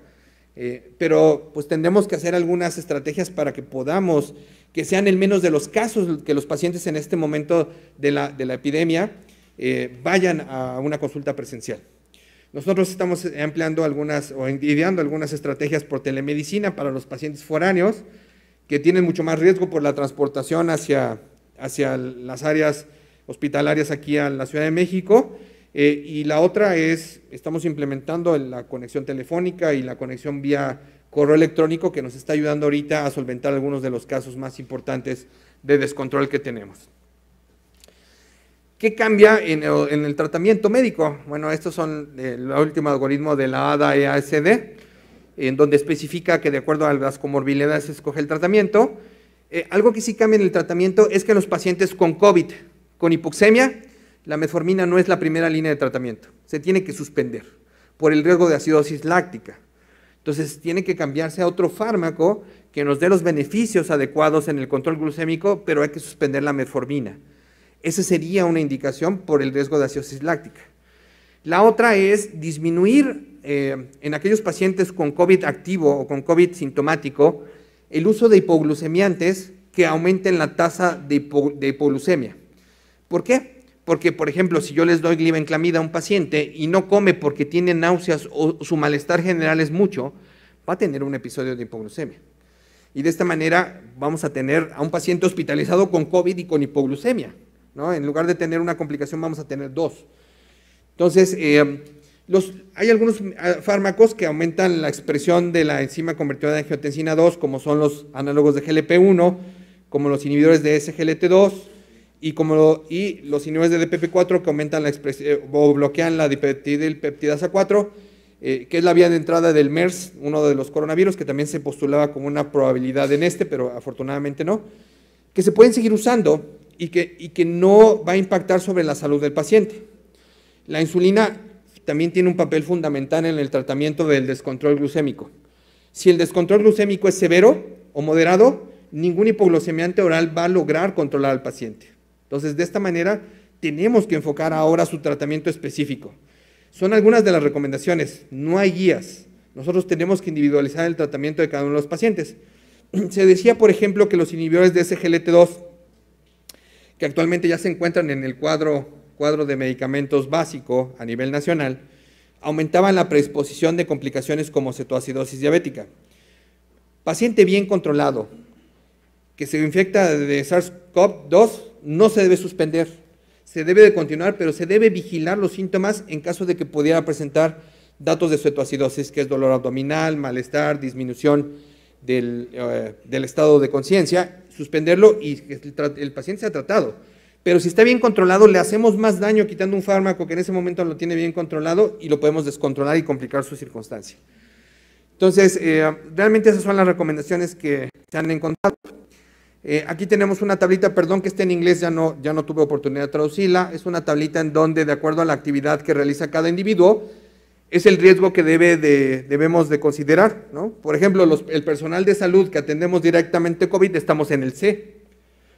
Eh, pero pues tendremos que hacer algunas estrategias para que podamos, que sean el menos de los casos que los pacientes en este momento de la, de epidemia eh, vayan a una consulta presencial. Nosotros estamos ampliando algunas o ideando algunas estrategias por telemedicina para los pacientes foráneos que tienen mucho más riesgo por la transportación hacia, hacia las áreas hospitalarias aquí a la Ciudad de México eh, y la otra es, estamos implementando la conexión telefónica y la conexión vía correo electrónico que nos está ayudando ahorita a solventar algunos de los casos más importantes de descontrol que tenemos. ¿Qué cambia en el, tratamiento médico? Bueno, estos son eh, el último algoritmo de la ADA-EASD, e en donde especifica que de acuerdo a las comorbilidades se escoge el tratamiento. Eh, algo que sí cambia en el tratamiento es que los pacientes con COVID, con hipoxemia, la metformina no es la primera línea de tratamiento. Se tiene que suspender por el riesgo de acidosis láctica. Entonces tiene que cambiarse a otro fármaco que nos dé los beneficios adecuados en el control glucémico, pero hay que suspender la metformina. Esa sería una indicación por el riesgo de acidosis láctica. La otra es disminuir eh, en aquellos pacientes con COVID activo o con COVID sintomático el uso de hipoglucemiantes que aumenten la tasa de, de hipoglucemia. ¿Por qué? Porque, por ejemplo, si yo les doy glibenclamida a un paciente y no come porque tiene náuseas o su malestar general es mucho, va a tener un episodio de hipoglucemia. Y de esta manera vamos a tener a un paciente hospitalizado con COVID y con hipoglucemia. ¿no? En lugar de tener una complicación, vamos a tener dos. Entonces, eh, hay algunos eh, fármacos que aumentan la expresión de la enzima convertida en angiotensina 2, como son los análogos de GLP-1, como los inhibidores de SGLT2, y, como y los inhibidores de DPP4 que aumentan la expresión eh, o bloquean la peptidasa 4, eh, que es la vía de entrada del MERS, uno de los coronavirus, que también se postulaba como una probabilidad en este, pero afortunadamente no, que se pueden seguir usando y que, y que no va a impactar sobre la salud del paciente. La insulina también tiene un papel fundamental en el tratamiento del descontrol glucémico. Si el descontrol glucémico es severo o moderado, ningún hipoglucemiante oral va a lograr controlar al paciente. Entonces, de esta manera, tenemos que enfocar ahora su tratamiento específico. Son algunas de las recomendaciones, no hay guías. Nosotros tenemos que individualizar el tratamiento de cada uno de los pacientes. Se decía, por ejemplo, que los inhibidores de SGLT2, que actualmente ya se encuentran en el cuadro, cuadro de medicamentos básico a nivel nacional, aumentaban la predisposición de complicaciones como cetoacidosis diabética. Paciente bien controlado, que se infecta de SARS-CoV-2, no se debe suspender, se debe de continuar, pero se debe vigilar los síntomas en caso de que pudiera presentar datos de suetoacidosis, que es dolor abdominal, malestar, disminución del, eh, estado de conciencia, suspenderlo y que el, paciente sea tratado. Pero si está bien controlado, le hacemos más daño quitando un fármaco que en ese momento lo tiene bien controlado y lo podemos descontrolar y complicar su circunstancia. Entonces, eh, realmente esas son las recomendaciones que se han encontrado. Eh, aquí tenemos una tablita, perdón que esté en inglés, ya no, ya no tuve oportunidad de traducirla. Es una tablita en donde, de acuerdo a la actividad que realiza cada individuo, es el riesgo que debe debemos de considerar. Por ejemplo, el personal de salud que atendemos directamente COVID estamos en el C,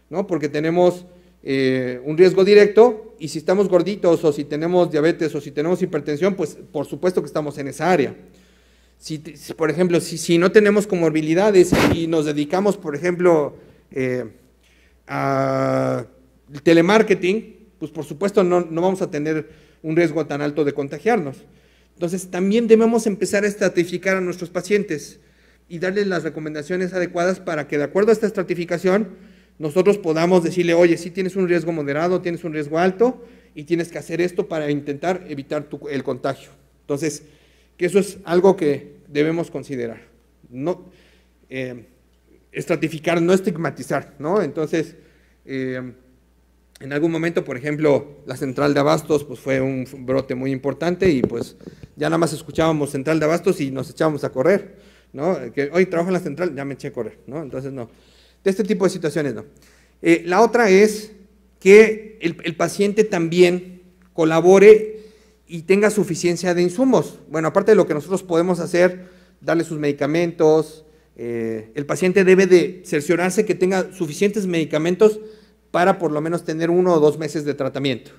¿no? porque tenemos eh, un riesgo directo y si estamos gorditos o si tenemos diabetes o si tenemos hipertensión, pues por supuesto que estamos en esa área. Si, por ejemplo, si no tenemos comorbilidades y nos dedicamos, por ejemplo, el eh, telemarketing, pues por supuesto no, vamos a tener un riesgo tan alto de contagiarnos. Entonces también debemos empezar a estratificar a nuestros pacientes y darles las recomendaciones adecuadas para que de acuerdo a esta estratificación nosotros podamos decirle, oye, si tienes un riesgo moderado, tienes un riesgo alto y tienes que hacer esto para intentar evitar el contagio. Entonces, que eso es algo que debemos considerar. No, eh, estratificar, no estigmatizar, ¿no? Entonces, eh, en algún momento, por ejemplo, la central de abastos pues fue un brote muy importante y pues ya nada más escuchábamos central de abastos y nos echábamos a correr, ¿no? Que hoy trabajo en la central, ya me eché a correr, ¿no? Entonces, no. De este tipo de situaciones, no. Eh, la otra es que el, el paciente también colabore y tenga suficiencia de insumos. Bueno, aparte de lo que nosotros podemos hacer, darle sus medicamentos, eh, el paciente debe de cerciorarse que tenga suficientes medicamentos para por lo menos tener uno o dos meses de tratamiento.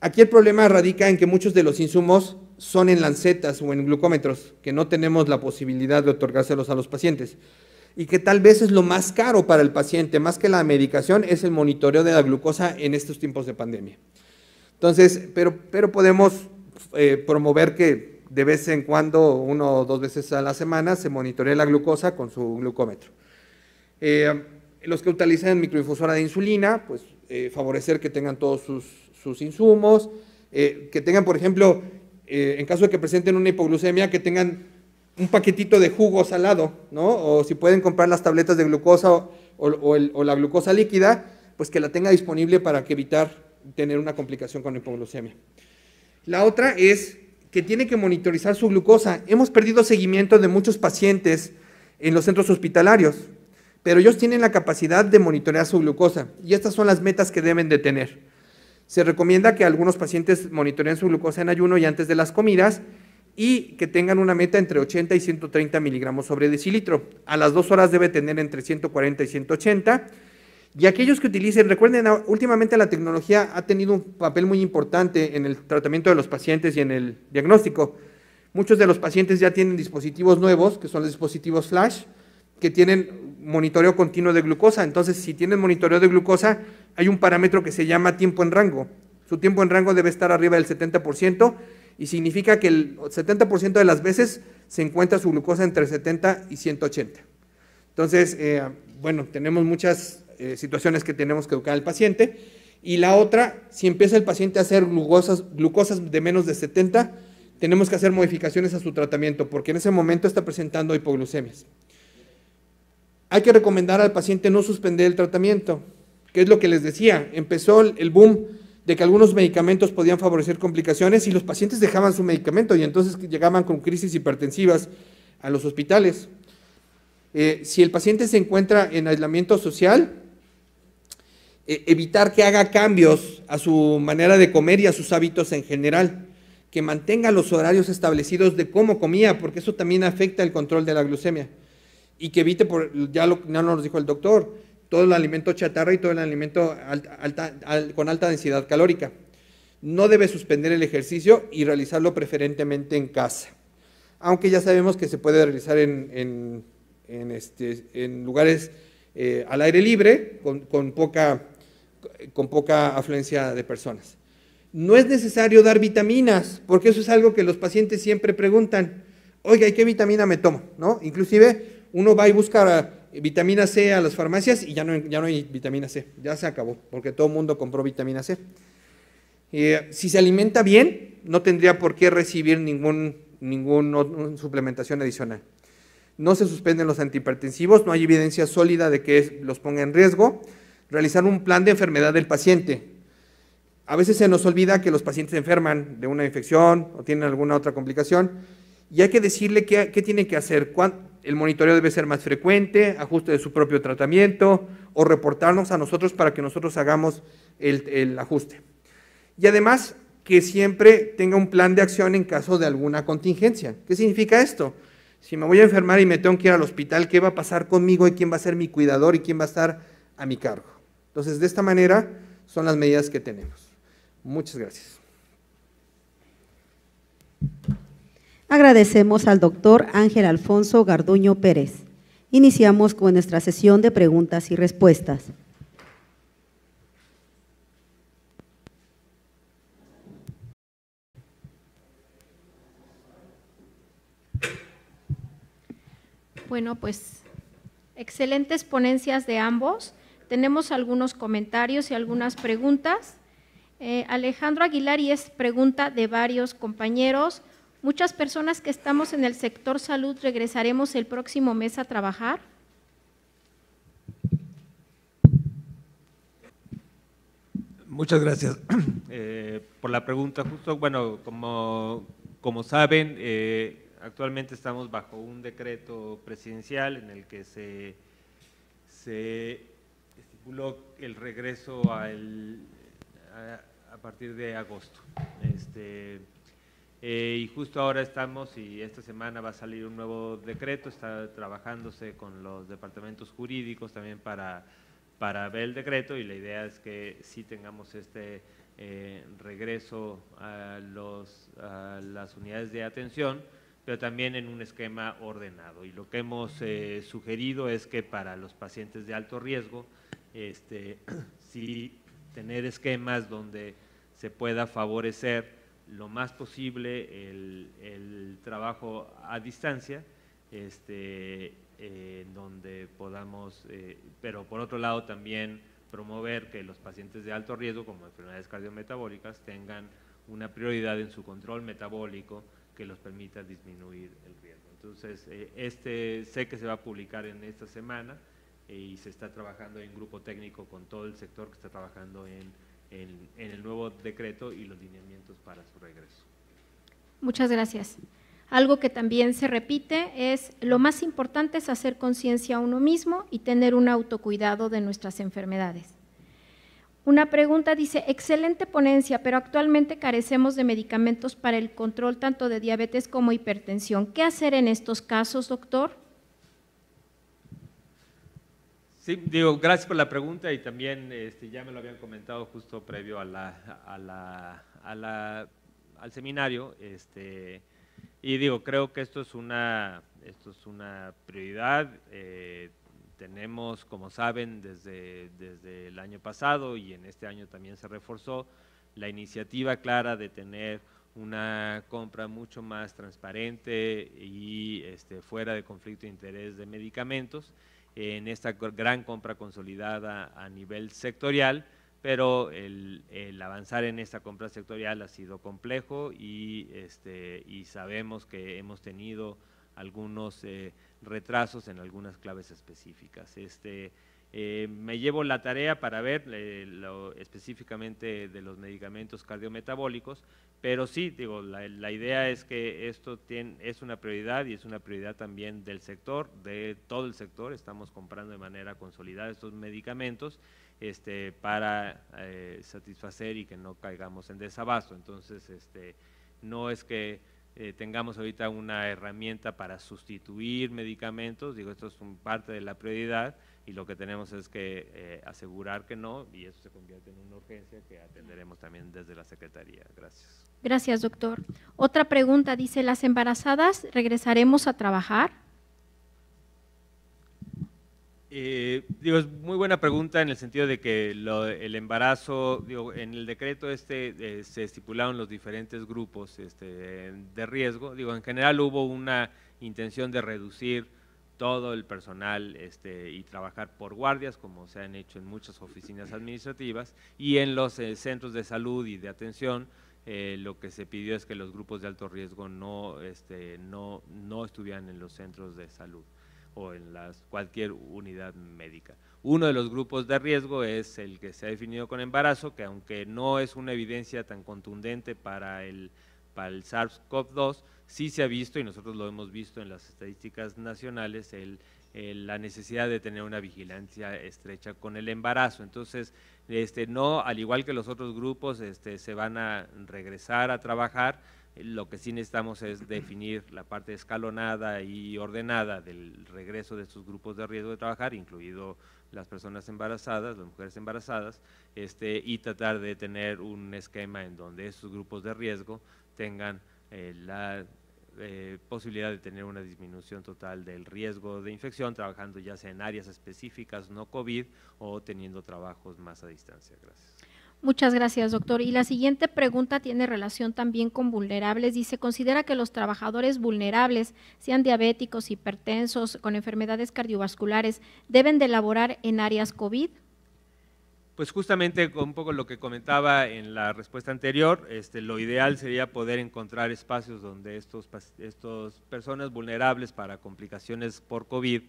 Aquí el problema radica en que muchos de los insumos son en lancetas o en glucómetros, que no tenemos la posibilidad de otorgárselos a los pacientes y que tal vez es lo más caro para el paciente, más que la medicación, es el monitoreo de la glucosa en estos tiempos de pandemia. Entonces, pero, podemos eh, promover que de vez en cuando, uno o dos veces a la semana, se monitorea la glucosa con su glucómetro. Eh, los que utilizan microinfusora de insulina, pues eh, favorecer que tengan todos sus, insumos, eh, que tengan, por ejemplo, en caso de que presenten una hipoglucemia, que tengan un paquetito de jugo salado, ¿no? O si pueden comprar las tabletas de glucosa o, la glucosa líquida, pues que la tenga disponible para evitar tener una complicación con hipoglucemia. La otra es que tiene que monitorizar su glucosa. Hemos perdido seguimiento de muchos pacientes en los centros hospitalarios, pero ellos tienen la capacidad de monitorear su glucosa y estas son las metas que deben de tener. Se recomienda que algunos pacientes monitoreen su glucosa en ayuno y antes de las comidas y que tengan una meta entre 80 y 130 miligramos sobre decilitro. A las dos horas debe tener entre 140 y 180 y aquellos que utilicen, recuerden, últimamente la tecnología ha tenido un papel muy importante en el tratamiento de los pacientes y en el diagnóstico. Muchos de los pacientes ya tienen dispositivos nuevos, que son los dispositivos flash, que tienen monitoreo continuo de glucosa. Entonces, si tienen monitoreo de glucosa, hay un parámetro que se llama tiempo en rango. Su tiempo en rango debe estar arriba del 70% y significa que el 70% de las veces se encuentra su glucosa entre 70 y 180. Entonces, eh, bueno, tenemos muchas eh, situaciones que tenemos que educar al paciente. Y la otra, si empieza el paciente a hacer glucosas, glucosas de menos de 70, tenemos que hacer modificaciones a su tratamiento, porque en ese momento está presentando hipoglucemias. Hay que recomendar al paciente no suspender el tratamiento, que es lo que les decía. Empezó el boom de que algunos medicamentos podían favorecer complicaciones y los pacientes dejaban su medicamento y entonces llegaban con crisis hipertensivas a los hospitales. Eh, si el paciente se encuentra en aislamiento social, e-, evitar que haga cambios a su manera de comer y a sus hábitos en general, que mantenga los horarios establecidos de cómo comía, porque eso también afecta el control de la glucemia, y que evite, ya, lo, nos dijo el doctor, todo el alimento chatarra y todo el alimento con alta densidad calórica. No debe suspender el ejercicio y realizarlo preferentemente en casa, aunque ya sabemos que se puede realizar en, este, lugares eh, al aire libre, con poca con poca afluencia de personas. No es necesario dar vitaminas, porque eso es algo que los pacientes siempre preguntan. Oiga, qué vitamina me tomo? ¿No? Inclusive uno va y busca eh, vitamina C a las farmacias y ya no, ya no hay vitamina C, ya se acabó, porque todo el mundo compró vitamina C. Eh, si se alimenta bien, no tendría por qué recibir ningún, ninguna suplementación adicional. No se suspenden los antihipertensivos, no hay evidencia sólida de que los ponga en riesgo realizar un plan de enfermedad del paciente. A veces se nos olvida que los pacientes se enferman de una infección o tienen alguna otra complicación y hay que decirle qué, tiene que hacer. El monitoreo debe ser más frecuente, ajuste de su propio tratamiento o reportarnos a nosotros para que nosotros hagamos el, el ajuste. Y además que siempre tenga un plan de acción en caso de alguna contingencia. ¿Qué significa esto? Si me voy a enfermar y me tengo que ir al hospital, ¿qué va a pasar conmigo y quién va a ser mi cuidador y quién va a estar a mi cargo? Entonces, de esta manera son las medidas que tenemos. Muchas gracias.
Agradecemos al doctor Ángel Alfonso Garduño Pérez. Iniciamos con nuestra sesión de preguntas y respuestas.
Bueno, pues excelentes ponencias de ambos. Tenemos algunos comentarios y algunas preguntas. Eh, Alejandro Aguilar, y es pregunta de varios compañeros. ¿Muchas personas que estamos en el sector salud regresaremos el próximo mes a trabajar?
Muchas gracias eh, por la pregunta. Justo, bueno, como, como saben, eh, actualmente estamos bajo un decreto presidencial en el que se, se el regreso a, partir de agosto. Este, eh, y justo ahora estamos, y esta semana va a salir un nuevo decreto, está trabajándose con los departamentos jurídicos también para, ver el decreto y la idea es que sí tengamos este eh, regreso a, las unidades de atención, pero también en un esquema ordenado. Y lo que hemos eh, sugerido es que para los pacientes de alto riesgo este, sí tener esquemas donde se pueda favorecer lo más posible el, trabajo a distancia, este, donde podamos, eh, pero por otro lado también promover que los pacientes de alto riesgo, como enfermedades cardiometabólicas, tengan una prioridad en su control metabólico que los permita disminuir el riesgo. Entonces, eh, este sé que se va a publicar en esta semana, eh, y se está trabajando en grupo técnico con todo el sector que está trabajando en, en el nuevo decreto y los lineamientos para su regreso.
Muchas gracias. Algo que también se repite es lo más importante es hacer conciencia a uno mismo y tener un autocuidado de nuestras enfermedades. Una pregunta dice, excelente ponencia, pero actualmente carecemos de medicamentos para el control tanto de diabetes como hipertensión. ¿Qué hacer en estos casos, doctor?
Sí, digo, gracias por la pregunta y también este, ya me lo habían comentado justo previo a la, al seminario. Este, y digo, creo que esto es una, esto es una prioridad. Eh, tenemos, como saben, desde, desde el año pasado y en este año también se reforzó la iniciativa clara de tener una compra mucho más transparente y este, fuera de conflicto de interés de medicamentos en esta gran compra consolidada a nivel sectorial, pero el, avanzar en esta compra sectorial ha sido complejo y, este, sabemos que hemos tenido algunos eh, retrasos en algunas claves específicas. Este, eh, me llevo la tarea para ver eh, específicamente de los medicamentos cardiometabólicos, pero sí, digo, la, idea es que esto tiene, es una prioridad y es una prioridad también del sector, de todo el sector. Estamos comprando de manera consolidada estos medicamentos este, para eh, satisfacer y que no caigamos en desabasto. Entonces, este, no es que eh, tengamos ahorita una herramienta para sustituir medicamentos, digo, esto es parte de la prioridad, y lo que tenemos es que eh, asegurar que no y eso se convierte en una urgencia que atenderemos también desde la Secretaría. Gracias.
Gracias, doctor. Otra pregunta, dice, ¿las embarazadas regresaremos a trabajar?
Eh, digo, es muy buena pregunta en el sentido de que el embarazo, en el decreto este eh, se estipularon los diferentes grupos este, de riesgo. Digo, en general hubo una intención de reducir todo el personal este, y trabajar por guardias, como se han hecho en muchas oficinas administrativas, y en los eh, centros de salud y de atención, eh, lo que se pidió es que los grupos de alto riesgo no, este, no, no estuvieran en los centros de salud o en las, cualquier unidad médica. Uno de los grupos de riesgo es el que se ha definido con embarazo, que aunque no es una evidencia tan contundente para el para el SARS-CoV-2 sí se ha visto, y nosotros lo hemos visto en las estadísticas nacionales, la necesidad de tener una vigilancia estrecha con el embarazo. Entonces, este, no, al igual que los otros grupos, este, se van a regresar a trabajar, lo que sí necesitamos es definir la parte escalonada y ordenada del regreso de estos grupos de riesgo de trabajar, incluido las personas embarazadas, las mujeres embarazadas, este, y tratar de tener un esquema en donde estos grupos de riesgo tengan eh, la eh, posibilidad de tener una disminución total del riesgo de infección, trabajando ya sea en áreas específicas no COVID o teniendo trabajos más a distancia. Gracias.
Muchas gracias, doctor. Y la siguiente pregunta tiene relación también con vulnerables. Dice, ¿considera que los trabajadores vulnerables, sean diabéticos, hipertensos, con enfermedades cardiovasculares, deben de laborar en áreas COVID?
Pues justamente un poco lo que comentaba en la respuesta anterior, este, lo ideal sería poder encontrar espacios donde estas personas vulnerables para complicaciones por COVID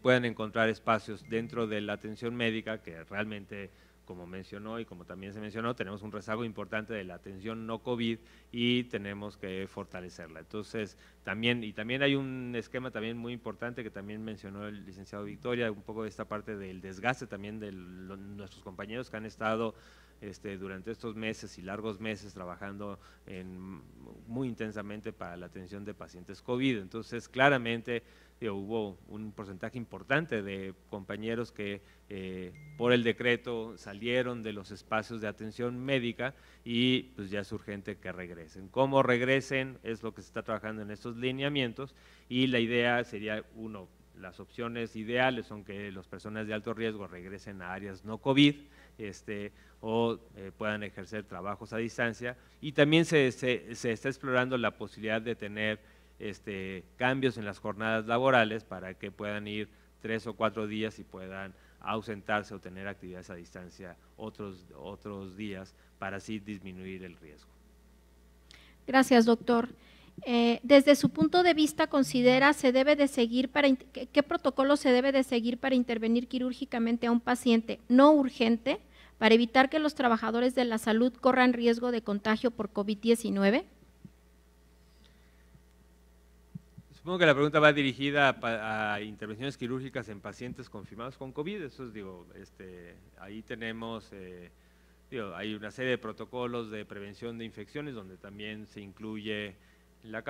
puedan encontrar espacios dentro de la atención médica que realmente como mencionó y como también se mencionó, tenemos un rezago importante de la atención no COVID y tenemos que fortalecerla. Entonces, también, y también hay un esquema también muy importante que también mencionó el licenciado Victoria, un poco de esta parte del desgaste también de nuestros compañeros que han estado este, durante estos meses y largos meses trabajando en, muy intensamente para la atención de pacientes COVID. Entonces, claramente hubo un porcentaje importante de compañeros que eh, por el decreto salieron de los espacios de atención médica y pues ya es urgente que regresen. ¿Cómo regresen? Es lo que se está trabajando en estos lineamientos y la idea sería, uno, las opciones ideales son que las personas de alto riesgo regresen a áreas no COVID este, o eh, puedan ejercer trabajos a distancia y también se, se está explorando la posibilidad de tener este, cambios en las jornadas laborales para que puedan ir tres o cuatro días y puedan ausentarse o tener actividades a distancia otros, otros días para así disminuir el riesgo.
Gracias, doctor. Eh, desde su punto de vista, considera se debe de seguir para qué protocolo se debe de seguir para intervenir quirúrgicamente a un paciente no urgente para evitar que los trabajadores de la salud corran riesgo de contagio por COVID-19?
Supongo que la pregunta va dirigida a, intervenciones quirúrgicas en pacientes confirmados con COVID. Eso es, digo, este, ahí tenemos, eh, digo, hay una serie de protocolos de prevención de infecciones donde también se incluye la,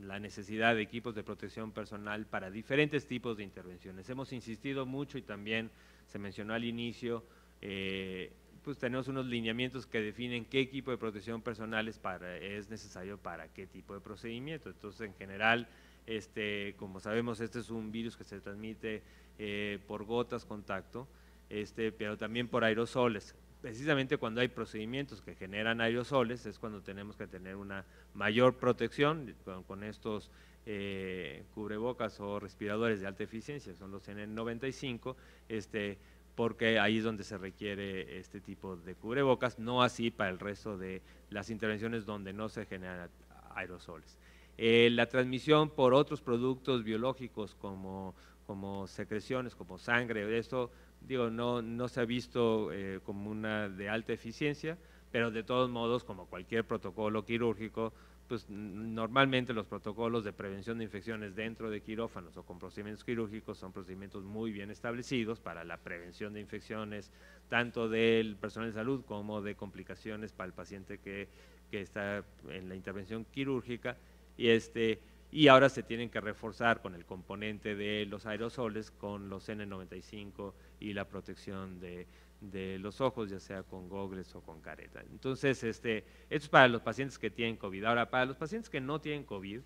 la, necesidad de equipos de protección personal para diferentes tipos de intervenciones. Hemos insistido mucho y también se mencionó al inicio eh, pues tenemos unos lineamientos que definen qué equipo de protección personal es, para, es necesario para qué tipo de procedimiento. Entonces, en general, este, como sabemos, este es un virus que se transmite eh, por gotas, contacto, este, pero también por aerosoles. Precisamente cuando hay procedimientos que generan aerosoles es cuando tenemos que tener una mayor protección con, estos eh, cubrebocas o respiradores de alta eficiencia, son los N95, este, porque ahí es donde se requiere este tipo de cubrebocas, no así para el resto de las intervenciones donde no se generan aerosoles. Eh, la transmisión por otros productos biológicos como, como secreciones, como sangre, eso digo, no, no se ha visto eh, como una de alta eficiencia, pero de todos modos, como cualquier protocolo quirúrgico, pues normalmente los protocolos de prevención de infecciones dentro de quirófanos o con procedimientos quirúrgicos son procedimientos muy bien establecidos para la prevención de infecciones, tanto del personal de salud como de complicaciones para el paciente que, está en la intervención quirúrgica. Y, este, y ahora se tienen que reforzar con el componente de los aerosoles, con los N95 y la protección de de los ojos, ya sea con gogles o con careta. Entonces, este, esto es para los pacientes que tienen COVID. Ahora, para los pacientes que no tienen COVID,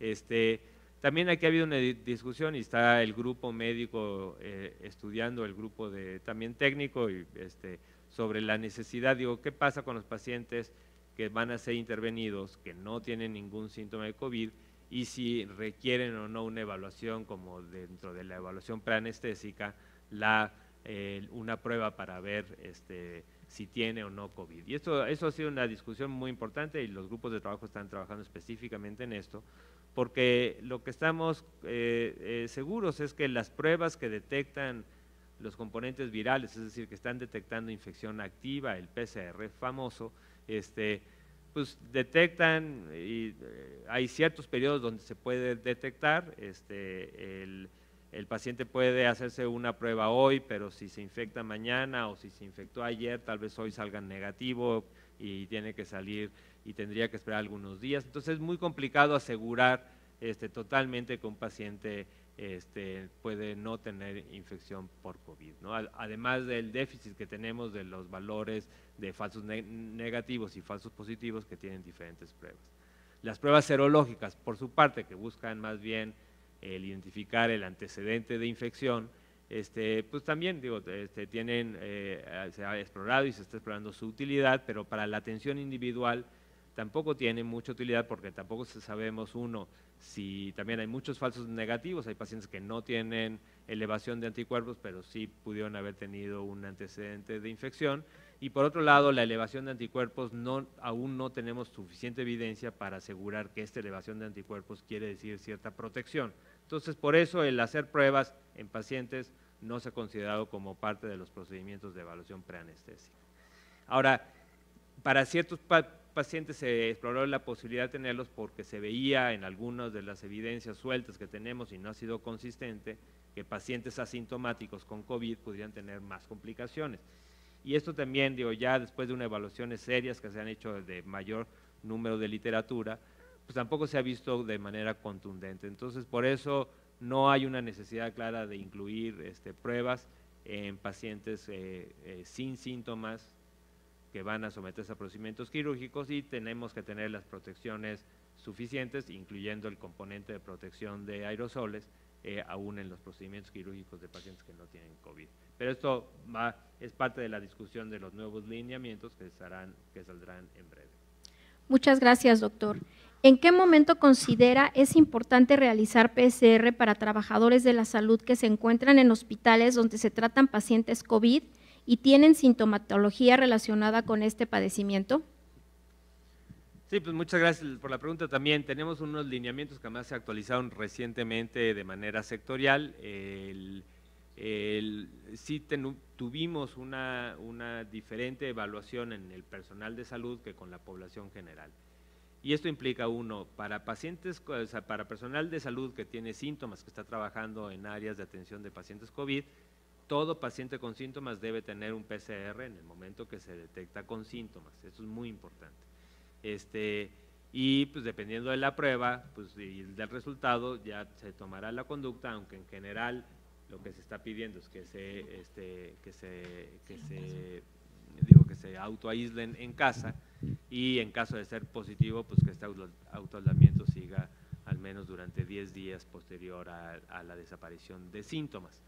este, también aquí ha habido una discusión y está el grupo médico eh, estudiando, el grupo de, también técnico, y, este, sobre la necesidad, digo, ¿qué pasa con los pacientes que van a ser intervenidos, que no tienen ningún síntoma de COVID y si requieren o no una evaluación, como dentro de la evaluación preanestésica, la una prueba para ver este, si tiene o no COVID. Y esto, eso ha sido una discusión muy importante y los grupos de trabajo están trabajando específicamente en esto, porque lo que estamos eh, eh, seguros es que las pruebas que detectan los componentes virales, es decir, que están detectando infección activa, el PCR famoso, este, pues detectan, y eh, hay ciertos periodos donde se puede detectar este, el el paciente puede hacerse una prueba hoy, pero si se infecta mañana o si se infectó ayer, tal vez hoy salga negativo y tiene que salir y tendría que esperar algunos días. Entonces es muy complicado asegurar este, totalmente que un paciente este, puede no tener infección por COVID. Además del déficit que tenemos de los valores de falsos negativos y falsos positivos que tienen diferentes pruebas. Las pruebas serológicas, por su parte, que buscan más bien el identificar el antecedente de infección, este, pues también digo, este, tienen, eh, se ha explorado y se está explorando su utilidad, pero para la atención individual tampoco tiene mucha utilidad porque tampoco sabemos, uno, si también hay muchos falsos negativos, hay pacientes que no tienen elevación de anticuerpos, pero sí pudieron haber tenido un antecedente de infección. Y por otro lado, la elevación de anticuerpos no, aún no tenemos suficiente evidencia para asegurar que esta elevación de anticuerpos quiere decir cierta protección. Entonces, por eso el hacer pruebas en pacientes no se ha considerado como parte de los procedimientos de evaluación preanestésica. Ahora, para ciertos pacientes se exploró la posibilidad de tenerlos porque se veía en algunas de las evidencias sueltas que tenemos y no ha sido consistente que pacientes asintomáticos con COVID pudieran tener más complicaciones. Y esto también, digo, ya después de unas evaluaciones serias que se han hecho de mayor número de literatura, pues tampoco se ha visto de manera contundente. Entonces, por eso no hay una necesidad clara de incluir este, pruebas en pacientes eh, eh, sin síntomas que van a someterse a procedimientos quirúrgicos y tenemos que tener las protecciones suficientes, incluyendo el componente de protección de aerosoles, eh, aún en los procedimientos quirúrgicos de pacientes que no tienen COVID. Pero esto va, es parte de la discusión de los nuevos lineamientos que, estarán, que saldrán en breve.
Muchas gracias, doctor. ¿En qué momento considera es importante realizar PCR para trabajadores de la salud que se encuentran en hospitales donde se tratan pacientes COVID y tienen sintomatología relacionada con este padecimiento?
Sí, pues muchas gracias por la pregunta también. Tenemos unos lineamientos que además se actualizaron recientemente de manera sectorial. sí tuvimos una, diferente evaluación en el personal de salud que con la población general. Y esto implica, uno, para pacientes, para personal de salud que tiene síntomas, que está trabajando en áreas de atención de pacientes COVID, todo paciente con síntomas debe tener un PCR en el momento que se detecta con síntomas, eso es muy importante. Este, y pues dependiendo de la prueba pues, y del resultado ya se tomará la conducta, aunque en general lo que se está pidiendo es que se, este, que se, digo, que se en casa y en caso de ser positivo, pues que este autoaislamiento siga al menos durante 10 días posterior a la desaparición de síntomas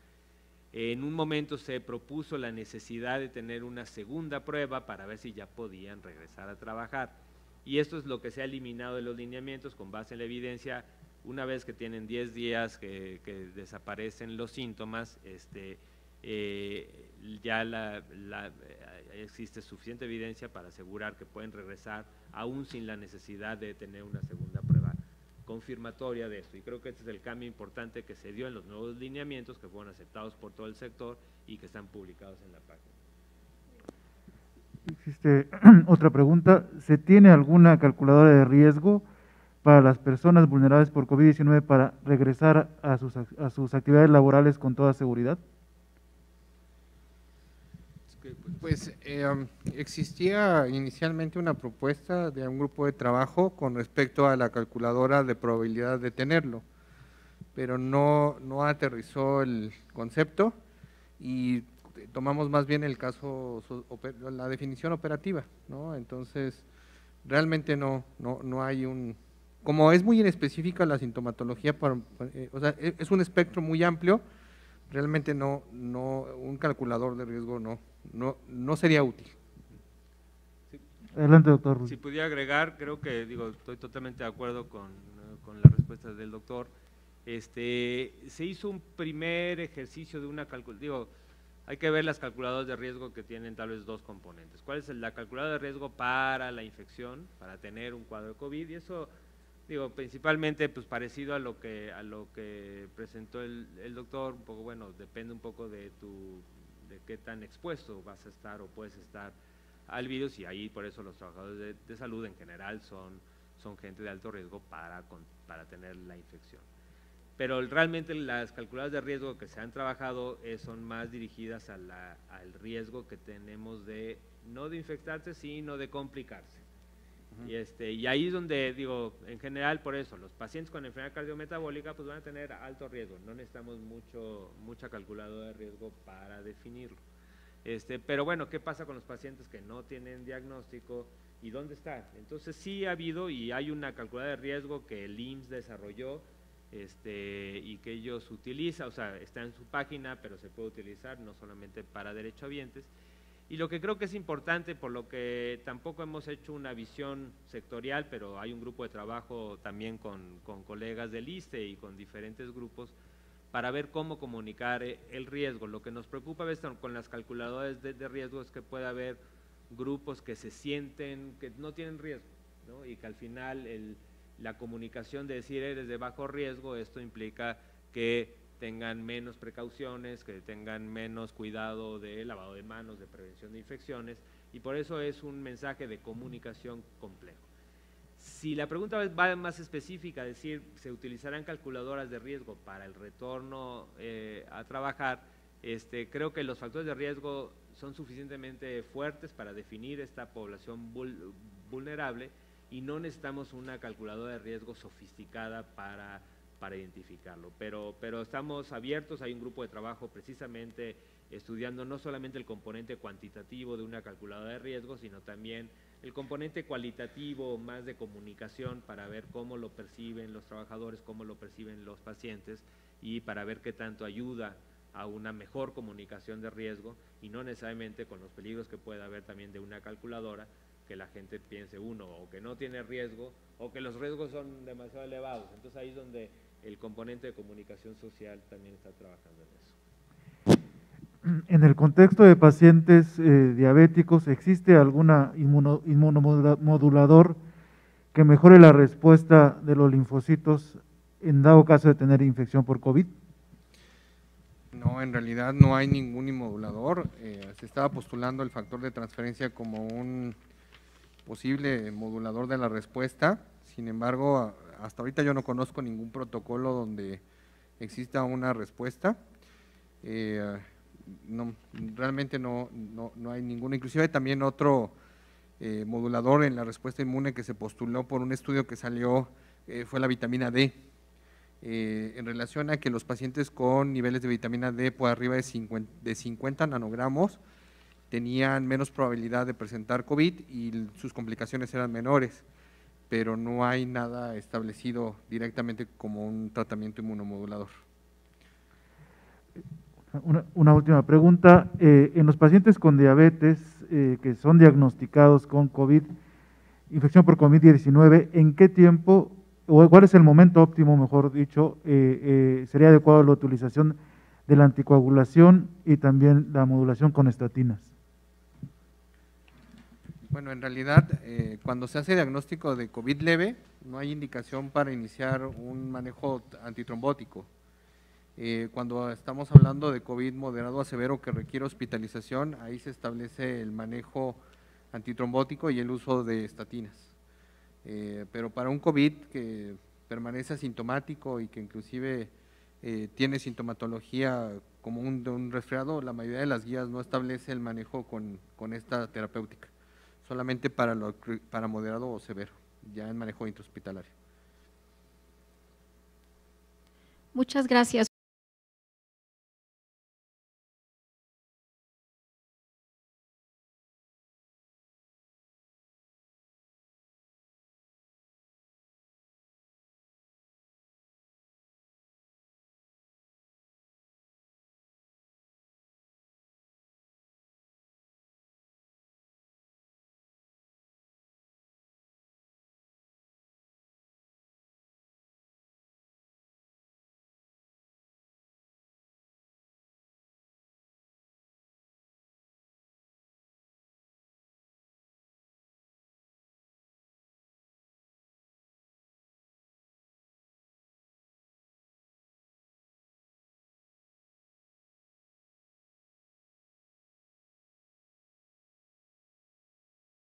en un momento se propuso la necesidad de tener una segunda prueba para ver si ya podían regresar a trabajar. Y esto es lo que se ha eliminado de los lineamientos con base en la evidencia. Una vez que tienen 10 días que, desaparecen los síntomas, este, eh, ya eh, existe suficiente evidencia para asegurar que pueden regresar aún sin la necesidad de tener una segunda confirmatoria de esto. Y creo que este es el cambio importante que se dio en los nuevos lineamientos que fueron aceptados por todo el sector y que están publicados en la página.
Existe otra pregunta. ¿Se tiene alguna calculadora de riesgo para las personas vulnerables por COVID-19 para regresar a a sus actividades laborales con toda seguridad?
Pues em, existía inicialmente una propuesta de un grupo de trabajo con respecto a la calculadora de probabilidad de tenerlo, pero no, no aterrizó el concepto y tomamos más bien el caso, la definición operativa, ¿no? Entonces, realmente no, no, no hay un… Como es muy específica la sintomatología, eh, o sea, e, es un espectro muy amplio, realmente no, no, un calculador de riesgo no, no, sería útil. Adelante, doctor. Si
pudiera agregar, creo que digo, estoy totalmente de acuerdo con, eh, la respuesta del doctor. Este, se hizo un primer ejercicio de una calculación, hay que ver las calculadoras de riesgo que tienen tal vez dos componentes. ¿Cuál es la calculadora de riesgo para la infección, para tener un cuadro de COVID? Y eso, digo, principalmente pues parecido a lo que, a lo que presentó el, el doctor, un poco, bueno, depende un poco de tu de qué tan expuesto vas a estar o puedes estar al virus y ahí por eso los trabajadores de, salud en general son, son gente de alto riesgo para, para tener la infección. Pero realmente las calculadas de riesgo que se han trabajado eh, son más dirigidas al riesgo que tenemos de no de infectarse, sino de complicarse. Y, este, y ahí es donde digo, en general por eso, los pacientes con enfermedad cardiometabólica pues van a tener alto riesgo, no necesitamos mucho, mucha calculadora de riesgo para definirlo. Este, pero bueno, ¿qué pasa con los pacientes que no tienen diagnóstico y dónde está? Entonces sí ha habido y hay una calculadora de riesgo que el IMSS desarrolló este, y que ellos utilizan, o sea, está en su página, pero se puede utilizar no solamente para derechohabientes. Y lo que creo que es importante, por lo que tampoco hemos hecho una visión sectorial, pero hay un grupo de trabajo también con, colegas del ISTE y con diferentes grupos, para ver cómo comunicar eh, el riesgo. Lo que nos preocupa a veces con las calculadoras de, de riesgo es que pueda haber grupos que se sienten que no tienen riesgo y que al final la comunicación de decir eres de bajo riesgo, esto implica que tengan menos precauciones, que tengan menos cuidado de lavado de manos, de prevención de infecciones, y por eso es un mensaje de comunicación complejo. Si la pregunta va más específica, decir, ¿se utilizarán calculadoras de riesgo para el retorno eh, a trabajar? Este, creo que los factores de riesgo son suficientemente fuertes para definir esta población vulnerable y no necesitamos una calculadora de riesgo sofisticada para para identificarlo. Pero, pero estamos abiertos, hay un grupo de trabajo precisamente estudiando no solamente el componente cuantitativo de una calculadora de riesgo, sino también el componente cualitativo más de comunicación para ver cómo lo perciben los trabajadores, cómo lo perciben los pacientes y para ver qué tanto ayuda a una mejor comunicación de riesgo y no necesariamente con los peligros que puede haber también de una calculadora, que la gente piense uno o que no tiene riesgo o que los riesgos son demasiado elevados. Entonces ahí es donde el componente de comunicación social también está trabajando en eso.
Mm, en el contexto de pacientes eh, diabéticos, ¿existe alguna inmunomodulador que mejore la respuesta de los linfocitos en dado caso de tener infección por COVID?
No, en realidad no hay ningún inmodulador. Eh, se estaba postulando el factor de transferencia como un posible modulador de la respuesta. Sin embargo, hasta ahorita yo no conozco ningún protocolo donde exista una respuesta. Eh, no, realmente no, hay ninguna. Inclusive también otro eh, modulador en la respuesta inmune que se postuló por un estudio que salió eh, fue la vitamina D. en relación a que los pacientes con niveles de vitamina D por arriba de 50 nanogramos tenían menos probabilidad de presentar COVID y sus complicaciones eran menores pero no hay nada establecido directamente como un tratamiento inmunomodulador.
Una, última pregunta. Eh, en los pacientes con diabetes eh, que son diagnosticados con COVID, infección por COVID-19, ¿en qué tiempo o cuál es el momento óptimo, mejor dicho, eh, sería adecuado la utilización de la anticoagulación y también la modulación con estatinas?
Bueno, en realidad, eh, cuando se hace diagnóstico de COVID leve, no hay indicación para iniciar un manejo antitrombótico. Eh, cuando estamos hablando de COVID moderado a severo que requiere hospitalización, ahí se establece el manejo antitrombótico y el uso de estatinas. Eh, pero para un COVID que permanece asintomático y que inclusive tiene sintomatología como un, un resfriado, la mayoría de las guías no establece el manejo con esta terapéutica solamente para, para moderado o severo, ya en manejo intrahospitalario.
Muchas gracias.